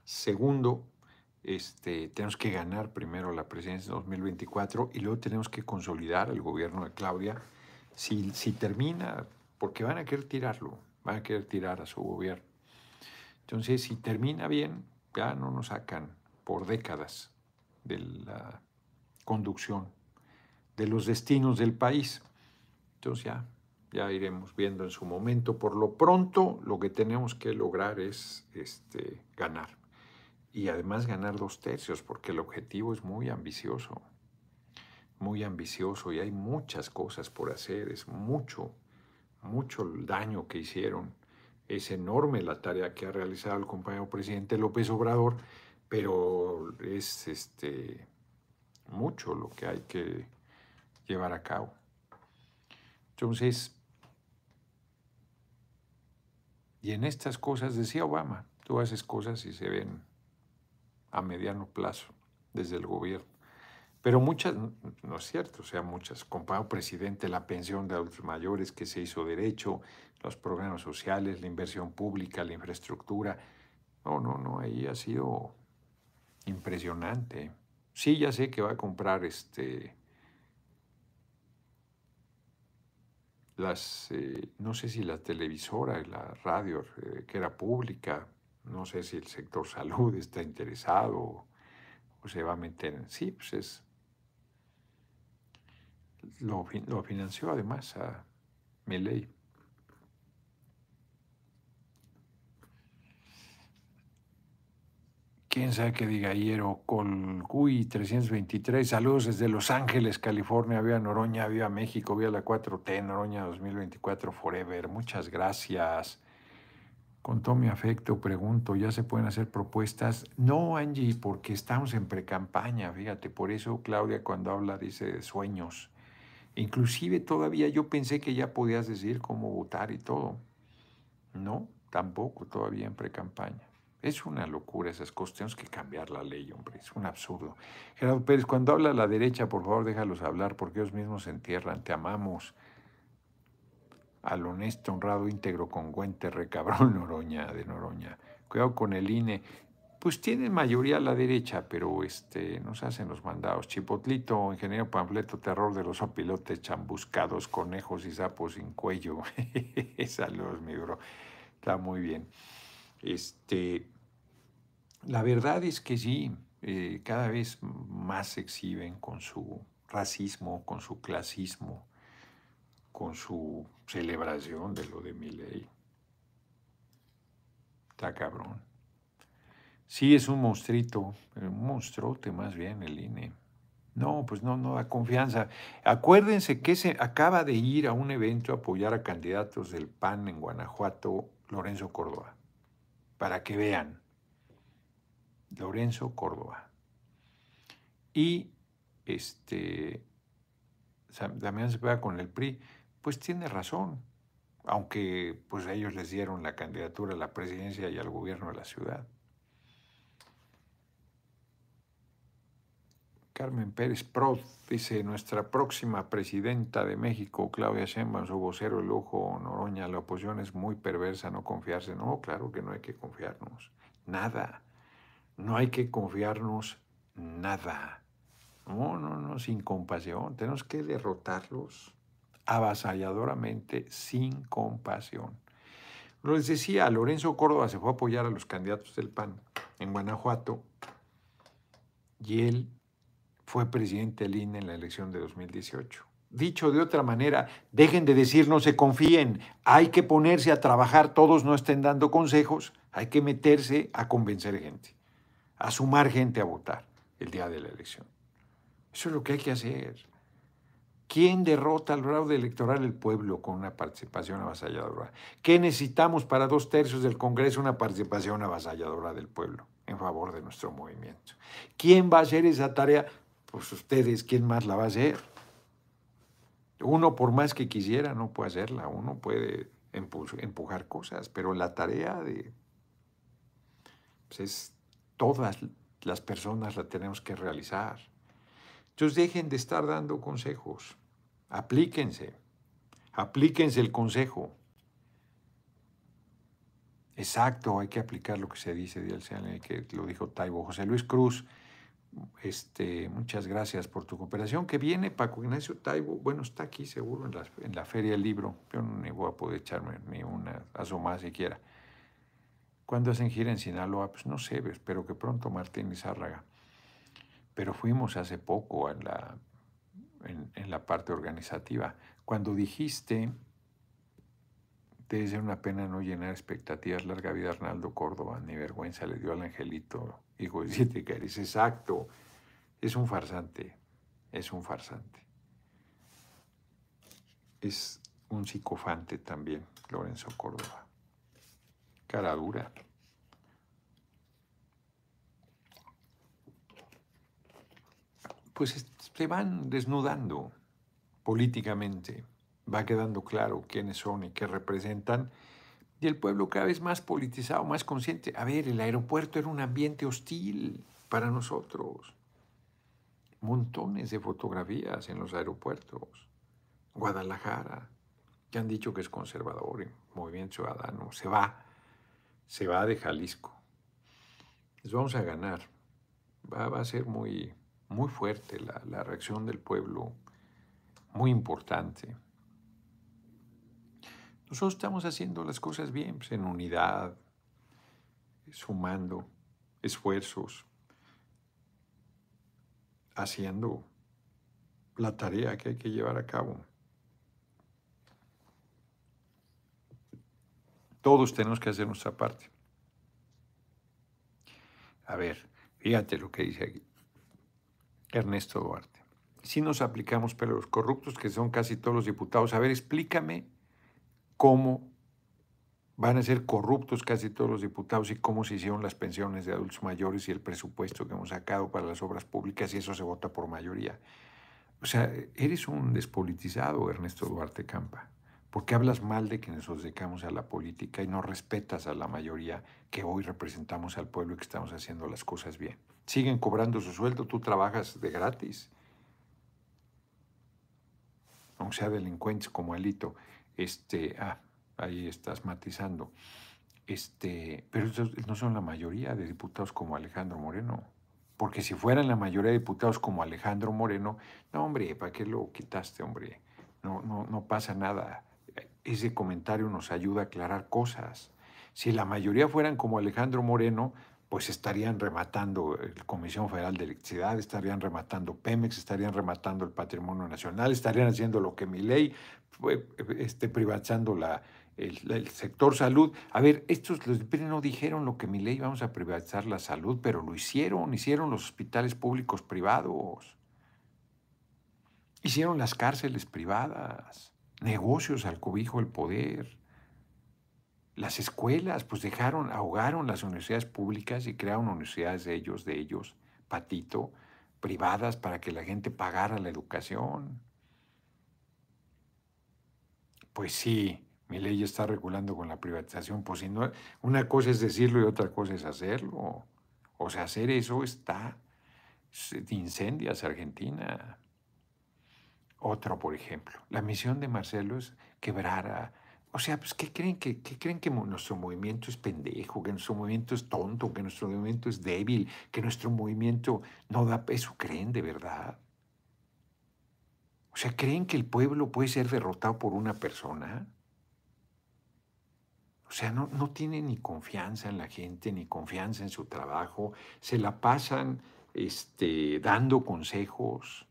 A: Segundo, este, tenemos que ganar primero la presidencia en 2024 y luego tenemos que consolidar el gobierno de Claudia. Si, si termina, porque van a querer tirarlo, van a querer tirar a su gobierno. Entonces, si termina bien, ya no nos sacan por décadas de la conducción de los destinos del país. Entonces ya, ya iremos viendo en su momento. Por lo pronto, lo que tenemos que lograr es este, ganar. Y además ganar dos tercios, porque el objetivo es muy ambicioso. Muy ambicioso y hay muchas cosas por hacer. Es mucho, mucho el daño que hicieron es enorme la tarea que ha realizado el compañero presidente López Obrador, pero es este, mucho lo que hay que llevar a cabo. Entonces, y en estas cosas, decía Obama, tú haces cosas y se ven a mediano plazo desde el gobierno. Pero muchas, no es cierto, o sea, muchas, compañero presidente, la pensión de adultos mayores que se hizo derecho, los programas sociales, la inversión pública, la infraestructura. No, no, no, ahí ha sido impresionante. Sí, ya sé que va a comprar este las eh, no sé si la televisora, la radio eh, que era pública, no sé si el sector (laughs) salud está interesado o, se va a meter en sí, pues es lo, financió además a ley quién sabe qué diga Hiero, Colcuy 323, saludos desde Los Ángeles, California, vía Noroña, viva México, vía la 4T, Noroña 2024 Forever, muchas gracias. Con todo mi afecto pregunto, ¿ya se pueden hacer propuestas? No, Angie, porque estamos en precampaña, fíjate, por eso Claudia cuando habla dice sueños. Inclusive todavía yo pensé que ya podías decir cómo votar y todo. No, tampoco, todavía en precampaña. Es una locura esas cosas. Tenemos que cambiar la ley, hombre. Es un absurdo. Gerardo Pérez, cuando habla la derecha, por favor, déjalos hablar porque ellos mismos se entierran. Te amamos. Al honesto, honrado, íntegro, congüente, recabrón, (laughs) Noroña, de Noroña. Cuidado con el INE. Pues tiene mayoría la derecha, pero este, nos hacen los mandados. Chipotlito, ingeniero panfleto, terror de los opilotes, chambuscados, conejos y sapos sin cuello. (laughs) Saludos, mi bro. Está muy bien. Este, la verdad es que sí, eh, cada vez más se exhiben con su racismo, con su clasismo, con su celebración de lo de mi ley. Está cabrón. Sí, es un monstruito, un monstruote más bien el INE. No, pues no, no da confianza. Acuérdense que se acaba de ir a un evento a apoyar a candidatos del PAN en Guanajuato, Lorenzo Córdoba para que vean. Lorenzo Córdoba. Y este, se va con el PRI, pues tiene razón, aunque pues a ellos les dieron la candidatura a la presidencia y al gobierno de la ciudad. Carmen Pérez Prod, dice, nuestra próxima presidenta de México, Claudia Sheinbaum, su vocero, el ojo, Noroña, la oposición es muy perversa, no confiarse. No, claro que no hay que confiarnos. Nada. No hay que confiarnos nada. No, no, no, sin compasión. Tenemos que derrotarlos avasalladoramente, sin compasión. Lo les decía, Lorenzo Córdoba se fue a apoyar a los candidatos del PAN en Guanajuato y él fue presidente del INE en la elección de 2018. Dicho de otra manera, dejen de decir no se confíen, hay que ponerse a trabajar, todos no estén dando consejos, hay que meterse a convencer gente, a sumar gente a votar el día de la elección. Eso es lo que hay que hacer. ¿Quién derrota al grado electoral? El pueblo con una participación avasalladora. ¿Qué necesitamos para dos tercios del Congreso? Una participación avasalladora del pueblo en favor de nuestro movimiento. ¿Quién va a hacer esa tarea? pues ustedes, ¿quién más la va a hacer? Uno, por más que quisiera, no puede hacerla. Uno puede empujar cosas, pero la tarea de... Pues es todas las personas la tenemos que realizar. Entonces dejen de estar dando consejos. Aplíquense. Aplíquense el consejo. Exacto, hay que aplicar lo que se dice de que lo dijo Taibo José Luis Cruz. Este, muchas gracias por tu cooperación. Que viene Paco Ignacio Taibo. Bueno, está aquí seguro en la, Feria del Libro. Yo no me voy a poder echarme ni una asomada siquiera. ¿Cuándo hacen gira en Sinaloa? Pues no sé, espero que pronto Martín Zárraga... Pero fuimos hace poco la, en, la parte organizativa. Cuando dijiste, te ser una pena no llenar expectativas, larga vida Arnaldo Córdoba, ni vergüenza le dio al angelito de siete exacto. Es un farsante, es un farsante. Es un psicofante también, Lorenzo Córdoba. Cara dura. Pues se van desnudando políticamente. Va quedando claro quiénes son y qué representan y el pueblo cada vez más politizado, más consciente. A ver, el aeropuerto era un ambiente hostil para nosotros. Montones de fotografías en los aeropuertos. Guadalajara, que han dicho que es conservador movimiento ciudadano, se va, se va de Jalisco. Les vamos a ganar. Va, a ser muy, muy fuerte la reacción del pueblo, muy importante. Nosotros estamos haciendo las cosas bien, pues, en unidad, sumando esfuerzos, haciendo la tarea que hay que llevar a cabo. Todos tenemos que hacer nuestra parte. A ver, fíjate lo que dice aquí Ernesto Duarte. Si nos aplicamos, pero los corruptos que son casi todos los diputados, a ver, explícame cómo van a ser corruptos casi todos los diputados y cómo se hicieron las pensiones de adultos mayores y el presupuesto que hemos sacado para las obras públicas y eso se vota por mayoría. O sea, eres un despolitizado, Ernesto Duarte Campa, porque hablas mal de quienes nos dedicamos a la política y no respetas a la mayoría que hoy representamos al pueblo y que estamos haciendo las cosas bien. Siguen cobrando su sueldo, tú trabajas de gratis. Aunque sea delincuentes como Alito. Este, ah, ahí estás matizando. Este, pero no son la mayoría de diputados como Alejandro Moreno. Porque si fueran la mayoría de diputados como Alejandro Moreno, no, hombre, ¿para qué lo quitaste, hombre? No, no, no pasa nada. Ese comentario nos ayuda a aclarar cosas. Si la mayoría fueran como Alejandro Moreno, pues estarían rematando el Comisión Federal de Electricidad, estarían rematando Pemex, estarían rematando el patrimonio nacional, estarían haciendo lo que mi ley este, privatizando el, sector salud. A ver, estos los no dijeron lo que mi ley íbamos a privatizar la salud, pero lo hicieron, hicieron los hospitales públicos privados, hicieron las cárceles privadas, negocios al cobijo del poder. Las escuelas, pues dejaron, ahogaron las universidades públicas y crearon universidades de ellos, de ellos, patito, privadas para que la gente pagara la educación pues sí, mi ley está regulando con la privatización, pues si no, una cosa es decirlo y otra cosa es hacerlo. O sea, hacer eso está, incendias Argentina. Otro, por ejemplo, la misión de Marcelo es quebrar a... O sea, pues, ¿qué creen que, qué creen que nuestro movimiento es pendejo, que nuestro movimiento es tonto, que nuestro movimiento es débil, que nuestro movimiento no da... peso? creen de verdad. O sea, ¿creen que el pueblo puede ser derrotado por una persona? O sea, no, no tienen ni confianza en la gente, ni confianza en su trabajo, se la pasan este, dando consejos,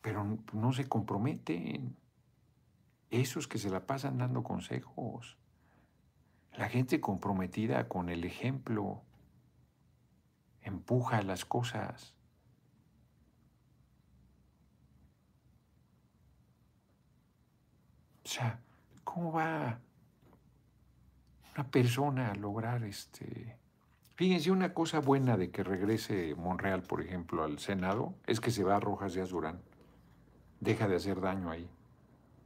A: pero no se comprometen. Esos que se la pasan dando consejos. La gente comprometida con el ejemplo empuja las cosas. O sea, ¿cómo va una persona a lograr este... Fíjense, una cosa buena de que regrese Monreal, por ejemplo, al Senado, es que se va a Rojas de Azurán. Deja de hacer daño ahí.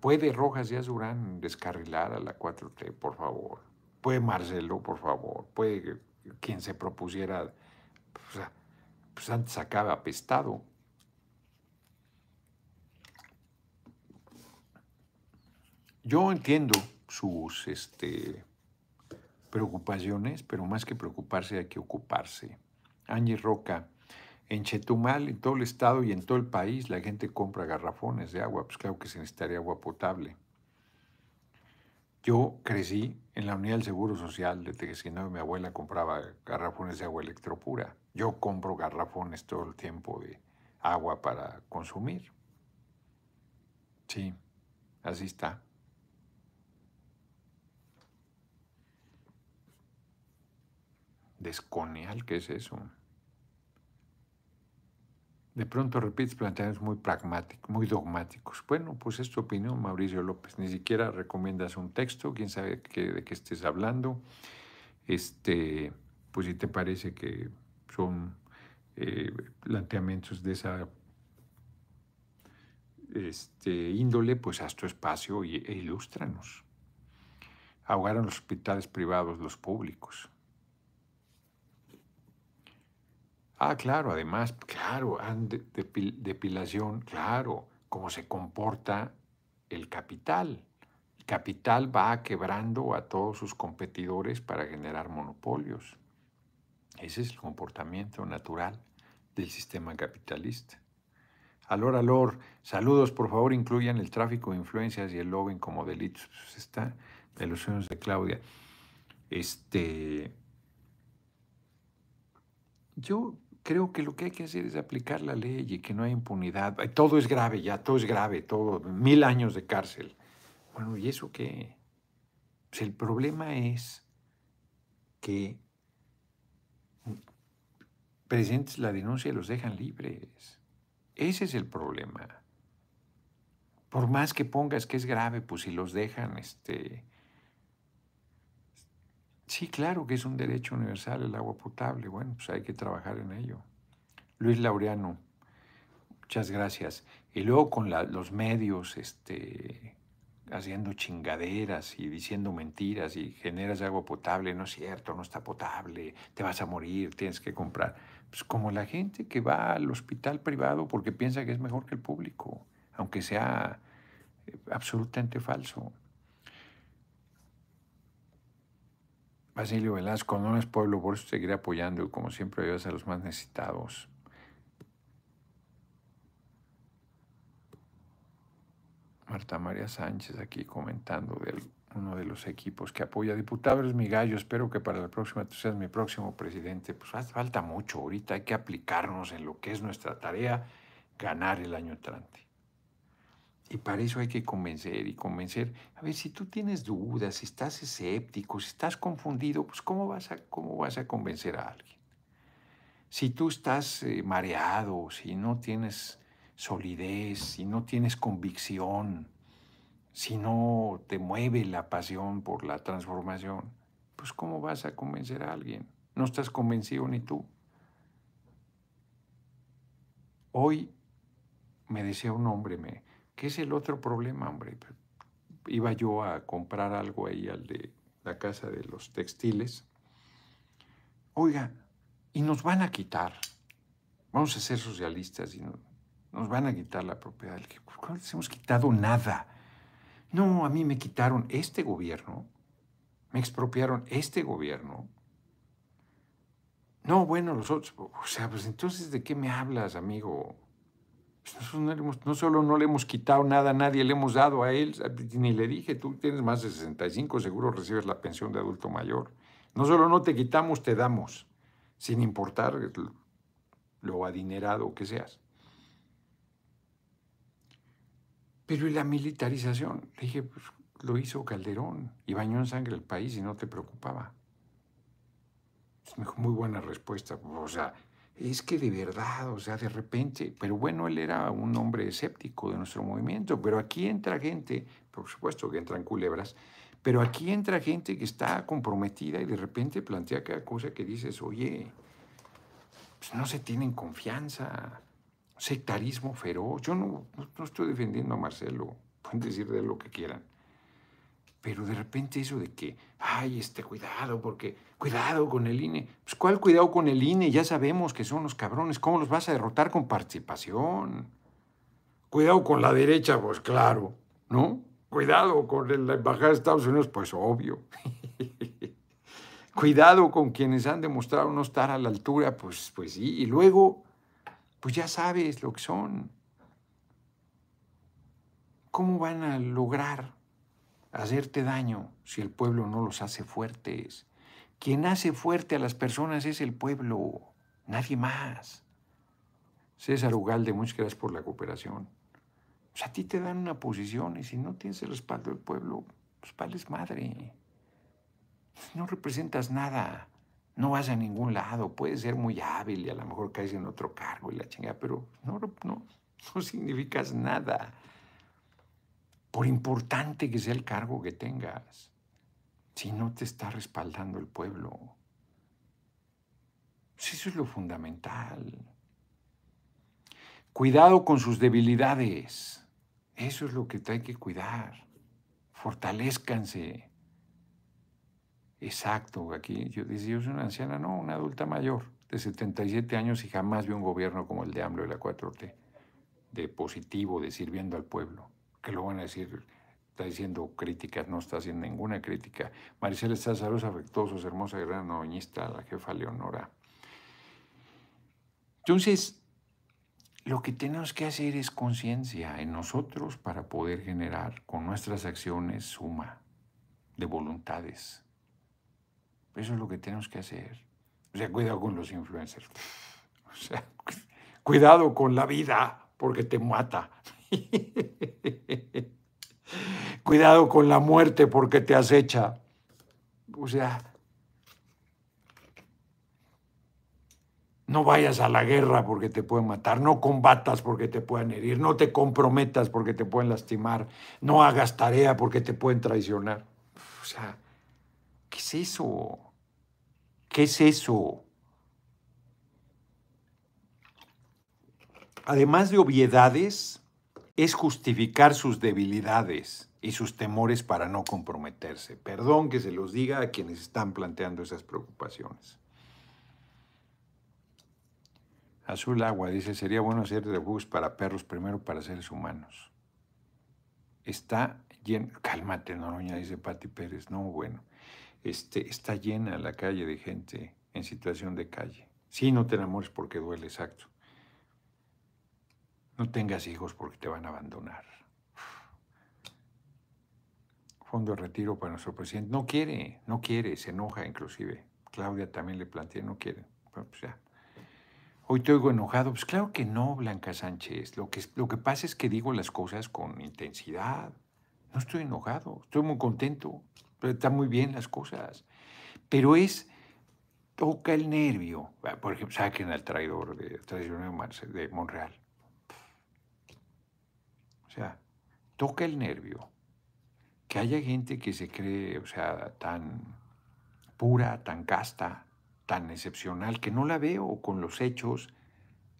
A: ¿Puede Rojas de Azurán descarrilar a la 4T, por favor? ¿Puede Marcelo, por favor? ¿Puede quien se propusiera? O sea, pues antes acaba apestado. Yo entiendo sus este, preocupaciones, pero más que preocuparse hay que ocuparse. Angie Roca, en Chetumal, en todo el estado y en todo el país, la gente compra garrafones de agua, pues claro que se necesitaría agua potable. Yo crecí en la unidad del Seguro Social si no mi abuela compraba garrafones de agua electropura. Yo compro garrafones todo el tiempo de agua para consumir. Sí, así está. desconeal, ¿qué es eso? De pronto repites planteamientos muy pragmáticos, muy dogmáticos. Bueno, pues es tu opinión, Mauricio López. Ni siquiera recomiendas un texto, quién sabe de qué estés hablando. Este, pues si te parece que son eh, planteamientos de esa este, índole, pues haz tu espacio y, e ilústranos. Ahogaron los hospitales privados, los públicos. Ah, claro, además, claro, ah, depilación, claro, cómo se comporta el capital. El capital va quebrando a todos sus competidores para generar monopolios. Ese es el comportamiento natural del sistema capitalista. Alor, alor, saludos, por favor, incluyan el tráfico de influencias y el lobbying como delitos. Pues está de de Claudia. Este. Yo creo que lo que hay que hacer es aplicar la ley y que no haya impunidad. Todo es grave ya, todo es grave, todo, mil años de cárcel. Bueno, ¿y eso qué? Pues el problema es que presentes la denuncia y los dejan libres. Ese es el problema. Por más que pongas que es grave, pues si los dejan, este, Sí, claro que es un derecho universal el agua potable. Bueno, pues hay que trabajar en ello. Luis Laureano, muchas gracias. Y luego con los medios, este, haciendo chingaderas y diciendo mentiras y generas agua potable, no es cierto, no está potable, te vas a morir, tienes que comprar. Pues como la gente que va al hospital privado porque piensa que es mejor que el público, aunque sea eh, absolutamente falso. Basilio Velasco, no es pueblo, por eso seguiré apoyando y como siempre ayudas a los más necesitados. Marta María Sánchez aquí comentando de uno de los equipos que apoya. Diputado, eres mi gallo, espero que para la próxima tú seas mi próximo presidente. Pues falta mucho ahorita, hay que aplicarnos en lo que es nuestra tarea, ganar el año entrante. Y para eso hay que convencer y convencer. A ver, si tú tienes dudas, si estás escéptico, si estás confundido, pues ¿cómo vas a, cómo vas a convencer a alguien? Si tú estás eh, mareado, si no tienes solidez, si no tienes convicción, si no te mueve la pasión por la transformación, pues ¿cómo vas a convencer a alguien? No estás convencido ni tú. Hoy me decía un hombre, me, ¿Qué es el otro problema, hombre. Iba yo a comprar algo ahí al de la casa de los textiles. Oiga, y nos van a quitar. Vamos a ser socialistas y nos van a quitar la propiedad. que les hemos quitado nada? No, a mí me quitaron este gobierno. Me expropiaron este gobierno. No, bueno, los otros. O sea, pues entonces, ¿de qué me hablas, amigo? Pues no solo no le hemos quitado nada a nadie, le hemos dado a él, ni le dije, tú tienes más de 65, seguro recibes la pensión de adulto mayor. No solo no te quitamos, te damos, sin importar lo adinerado que seas. Pero la militarización? Le dije, pues, lo hizo Calderón y bañó en sangre el país y no te preocupaba. es me muy buena respuesta. O sea, es que de verdad, o sea, de repente, pero bueno, él era un hombre escéptico de nuestro movimiento, pero aquí entra gente, por supuesto que entran culebras, pero aquí entra gente que está comprometida y de repente plantea cada cosa que dices, oye, pues no se tienen confianza, sectarismo feroz. Yo no, estoy defendiendo a Marcelo, pueden decir de lo que quieran. Pero de repente eso de que, ay, este cuidado, porque cuidado con el INE. Pues cuál cuidado con el INE, ya sabemos que son los cabrones, ¿cómo los vas a derrotar con participación? Cuidado con la derecha, pues claro, ¿no? Cuidado con la embajada de Estados Unidos, pues obvio. (laughs) cuidado con quienes han demostrado no estar a la altura, pues, pues sí. Y luego, pues ya sabes lo que son. ¿Cómo van a lograr hacerte daño si el pueblo no los hace fuertes. Quien hace fuerte a las personas es el pueblo, nadie más. César Ugalde, muchas gracias por la cooperación. Pues, a ti te dan una posición y si no tienes el respaldo del pueblo, pues vales madre. No representas nada, no vas a ningún lado, puedes ser muy hábil y a lo mejor caes en otro cargo y la chingada, pero no, no, no significas nada por importante que sea el cargo que tengas, si no te está respaldando el pueblo. Pues eso es lo fundamental. Cuidado con sus debilidades. Eso es lo que hay que cuidar. Fortalezcanse. Exacto, aquí yo decía, yo soy una anciana, no, una adulta mayor, de 77 años y jamás vi un gobierno como el de AMLO y la 4T, de positivo, de sirviendo al pueblo que lo van a decir, está diciendo críticas, no está haciendo ninguna crítica. Maricela está saludos afectosos, hermosa gran oñista, la jefa Leonora. Entonces, lo que tenemos que hacer es conciencia en nosotros para poder generar con nuestras acciones suma de voluntades. Eso es lo que tenemos que hacer. O sea, cuidado con los influencers. (laughs) O sea, cuidado con la vida porque te mata. (laughs) Cuidado con la muerte porque te acecha. O sea, no vayas a la guerra porque te pueden matar, no combatas porque te pueden herir, no te comprometas porque te pueden lastimar, no hagas tarea porque te pueden traicionar. O sea, ¿qué es eso? ¿Qué es eso? Además de obviedades, es justificar sus debilidades y sus temores para no comprometerse. Perdón que se los diga a quienes están planteando esas preocupaciones. Azul Agua dice, sería bueno hacer rebus para perros primero para seres humanos. Está llena, cálmate Noroña, dice Pati Pérez, no, bueno, este, está llena la calle de gente en situación de calle. Sí, no te enamores porque duele, exacto. No tengas hijos porque te van a abandonar. Fondo de retiro para nuestro presidente. No quiere, no quiere, se enoja inclusive. Claudia también le plantea, no quiere. Pues Hoy te oigo enojado. Pues claro que no, Blanca Sánchez. Lo que, lo que pasa es que digo las cosas con intensidad. No estoy enojado, estoy muy contento. están muy bien las cosas. Pero es, toca el nervio. Por ejemplo, saquen al traidor de, de Monreal. O sea, toca el nervio que haya gente que se cree, o sea, tan pura, tan casta, tan excepcional, que no la veo con los hechos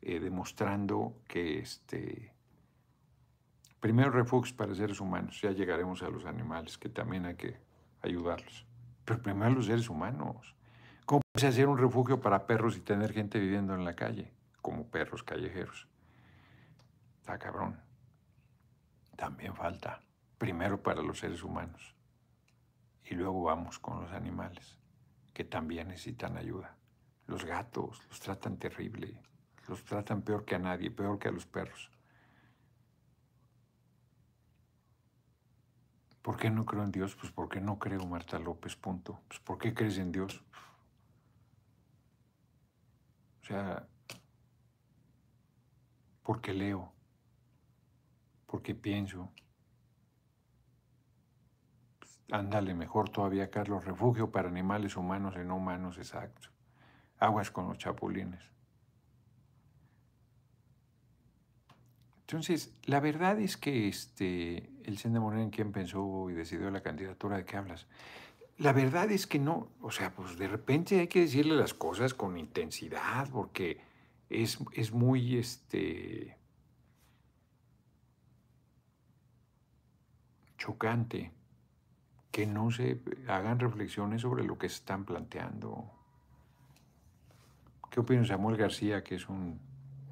A: eh, demostrando que este... Primero refugios para seres humanos, ya llegaremos a los animales, que también hay que ayudarlos. Pero primero los seres humanos. ¿Cómo puedes ser un refugio para perros y tener gente viviendo en la calle, como perros callejeros? Está cabrón también falta, primero para los seres humanos y luego vamos con los animales, que también necesitan ayuda. Los gatos los tratan terrible, los tratan peor que a nadie, peor que a los perros. ¿Por qué no creo en Dios? Pues porque no creo, Marta López, punto. Pues ¿Por qué crees en Dios? O sea, porque leo, porque pienso, ándale mejor todavía, Carlos, refugio para animales humanos y no humanos, exacto. Aguas con los chapulines. Entonces, la verdad es que este, el Senda Moreno, en quien pensó y decidió la candidatura de qué hablas, la verdad es que no, o sea, pues de repente hay que decirle las cosas con intensidad, porque es, es muy, este, chocante que no se hagan reflexiones sobre lo que están planteando. ¿Qué opina Samuel García, que es un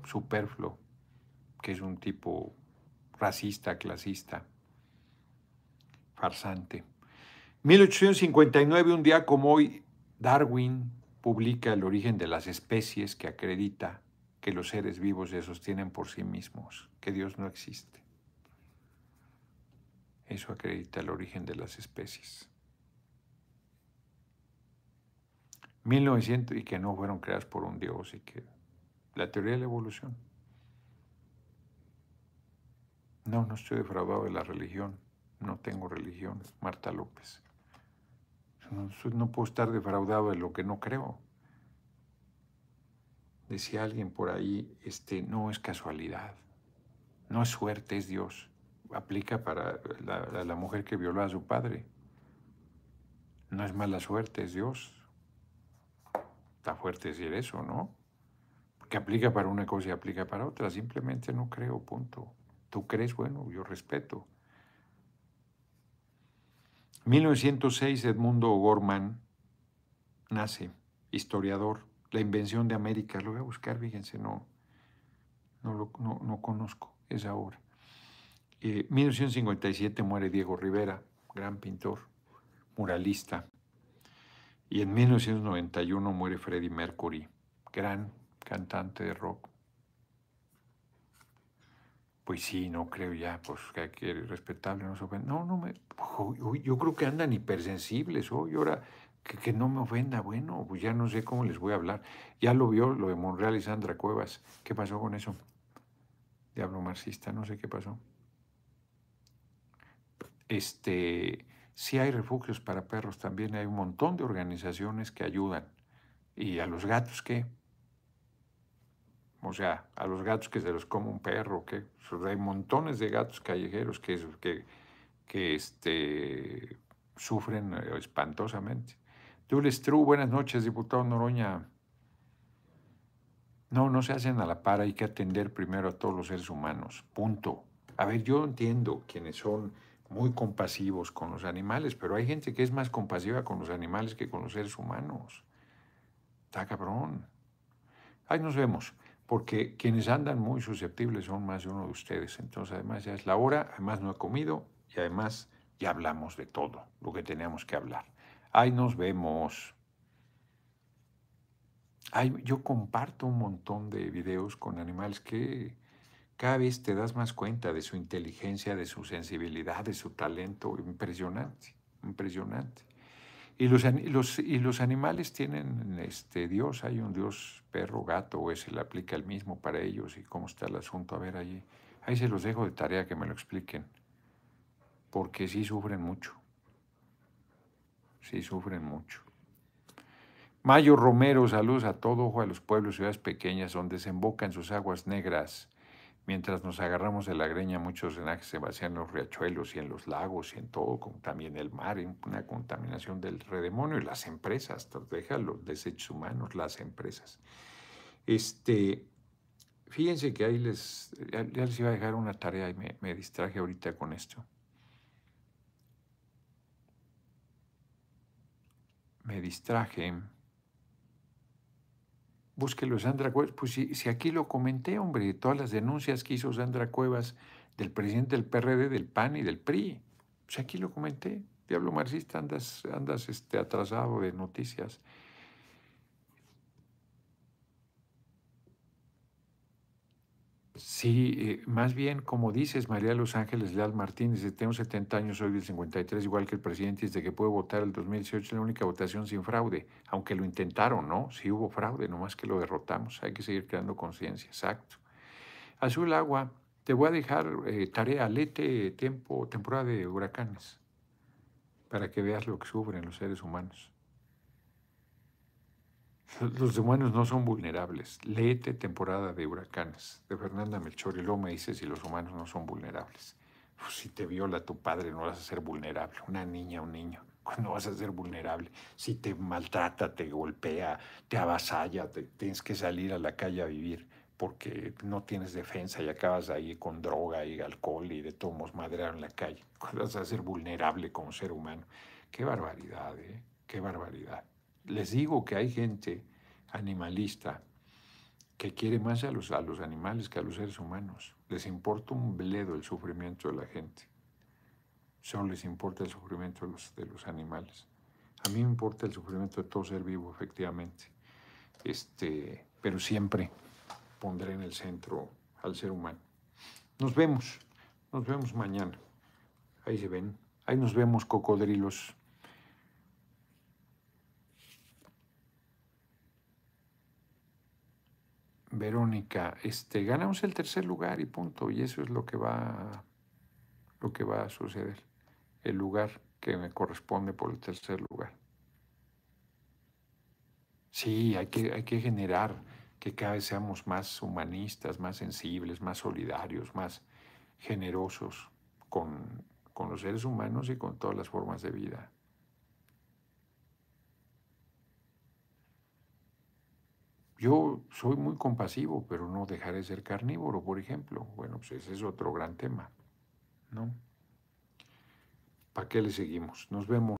A: superfluo, que es un tipo racista, clasista, farsante? 1859, un día como hoy, Darwin publica El origen de las especies que acredita que los seres vivos se sostienen por sí mismos, que Dios no existe. Eso acredita el origen de las especies. 1900 y que no fueron creadas por un dios y que la teoría de la evolución. No, no estoy defraudado de la religión. No tengo religión, Marta López. No, no puedo estar defraudado de lo que no creo. Decía alguien por ahí, este, no es casualidad, no es suerte, es Dios aplica para la, mujer que violó a su padre. No es mala suerte, es Dios. Está fuerte decir eso, ¿no? Que aplica para una cosa y aplica para otra. Simplemente no creo, punto. Tú crees, bueno, yo respeto. 1906, Edmundo Gorman nace, historiador, la invención de América. Lo voy a buscar, fíjense, no, no, lo, no, no conozco es obra. Eh, en 1957 muere Diego Rivera, gran pintor, muralista. Y en 1991 muere Freddie Mercury, gran cantante de rock. Pues sí, no creo ya, pues que hay que respetable, no se ofenda. No, no me. Yo, creo que andan hipersensibles hoy. Ahora, que, que, no me ofenda, bueno, pues ya no sé cómo les voy a hablar. Ya lo vio lo de Monreal y Sandra Cuevas. ¿Qué pasó con eso? Diablo marxista, no sé qué pasó. Este, si hay refugios para perros también, hay un montón de organizaciones que ayudan. ¿Y a los gatos qué? O sea, a los gatos que se los come un perro, ¿qué? hay montones de gatos callejeros que, que, que este, sufren eh, espantosamente. Jules True, buenas noches, diputado Noroña. No, no se hacen a la par, hay que atender primero a todos los seres humanos, punto. A ver, yo entiendo quienes son muy compasivos con los animales, pero hay gente que es más compasiva con los animales que con los seres humanos. Está cabrón. Ahí nos vemos, porque quienes andan muy susceptibles son más de uno de ustedes. Entonces, además ya es la hora, además no he comido y además ya hablamos de todo lo que teníamos que hablar. Ahí nos vemos. yo comparto un montón de videos con animales que cada vez te das más cuenta de su inteligencia, de su sensibilidad, de su talento. Impresionante, impresionante. Y los, y los animales tienen este Dios, hay un Dios perro, gato, o se le aplica el mismo para ellos y cómo está el asunto. A ver, allí, ahí se los dejo de tarea que me lo expliquen, porque sí sufren mucho, sí sufren mucho. Mayo Romero, saludos a todo, ojo a los pueblos, y ciudades pequeñas donde desembocan sus aguas negras Mientras nos agarramos de la greña, muchos drenajes se vacían los riachuelos y en los lagos y en todo, como también el mar, en una contaminación del redemonio y las empresas, deja los desechos humanos, las empresas. Este, fíjense que ahí les, les iba a dejar una tarea y me distraje ahorita con esto. Me distraje. Búsquelo, Sandra Cuevas. Pues si, aquí lo comenté, hombre, todas las denuncias que hizo Sandra Cuevas del presidente del PRD, del PAN y del PRI. si pues aquí lo comenté. Diablo marxista, andas, andas este, atrasado de noticias. Sí, eh, más bien, como dices, María Los Ángeles Leal Martínez, eh, tengo 70 años, soy del 53, igual que el presidente, desde que pude votar el 2018 es la única votación sin fraude, aunque lo intentaron, ¿no? Sí hubo fraude, nomás que lo derrotamos, hay que seguir creando conciencia, exacto. Azul Agua, te voy a dejar eh, tarea, lete, tiempo, temporada de huracanes, para que veas lo que sufren los seres humanos. Los humanos no son vulnerables. leete Temporada de Huracanes de Fernanda Melchor y luego me dices si los humanos no son vulnerables. Pues, si te viola tu padre no vas a ser vulnerable. Una niña, un niño. Pues, no vas a ser vulnerable. Si te maltrata, te golpea, te avasalla, tienes que salir a la calle a vivir porque no tienes defensa y acabas ahí con droga y alcohol y de tomos madera en la calle. Pues, vas a ser vulnerable como ser humano. Qué barbaridad, ¿eh? Qué barbaridad. Les digo que hay gente animalista que quiere más a los, animales que a los seres humanos. Les importa un bledo el sufrimiento de la gente. Solo les importa el sufrimiento de los, de los animales. A mí me importa el sufrimiento de todo ser vivo, efectivamente. Este, pero siempre pondré en el centro al ser humano. Nos vemos, nos vemos mañana. Ahí se ven, ahí nos vemos cocodrilos. Verónica, este, ganamos el tercer lugar y punto. Y eso es lo que va, lo que va a suceder. El lugar que me corresponde por el tercer lugar. Sí, hay que, que generar que cada vez seamos más humanistas, más sensibles, más solidarios, más generosos con los seres humanos y con todas las formas de vida. Yo soy muy compasivo, pero no dejaré ser carnívoro, por ejemplo. Bueno, pues ese es otro gran tema, ¿Para qué le seguimos? Nos vemos.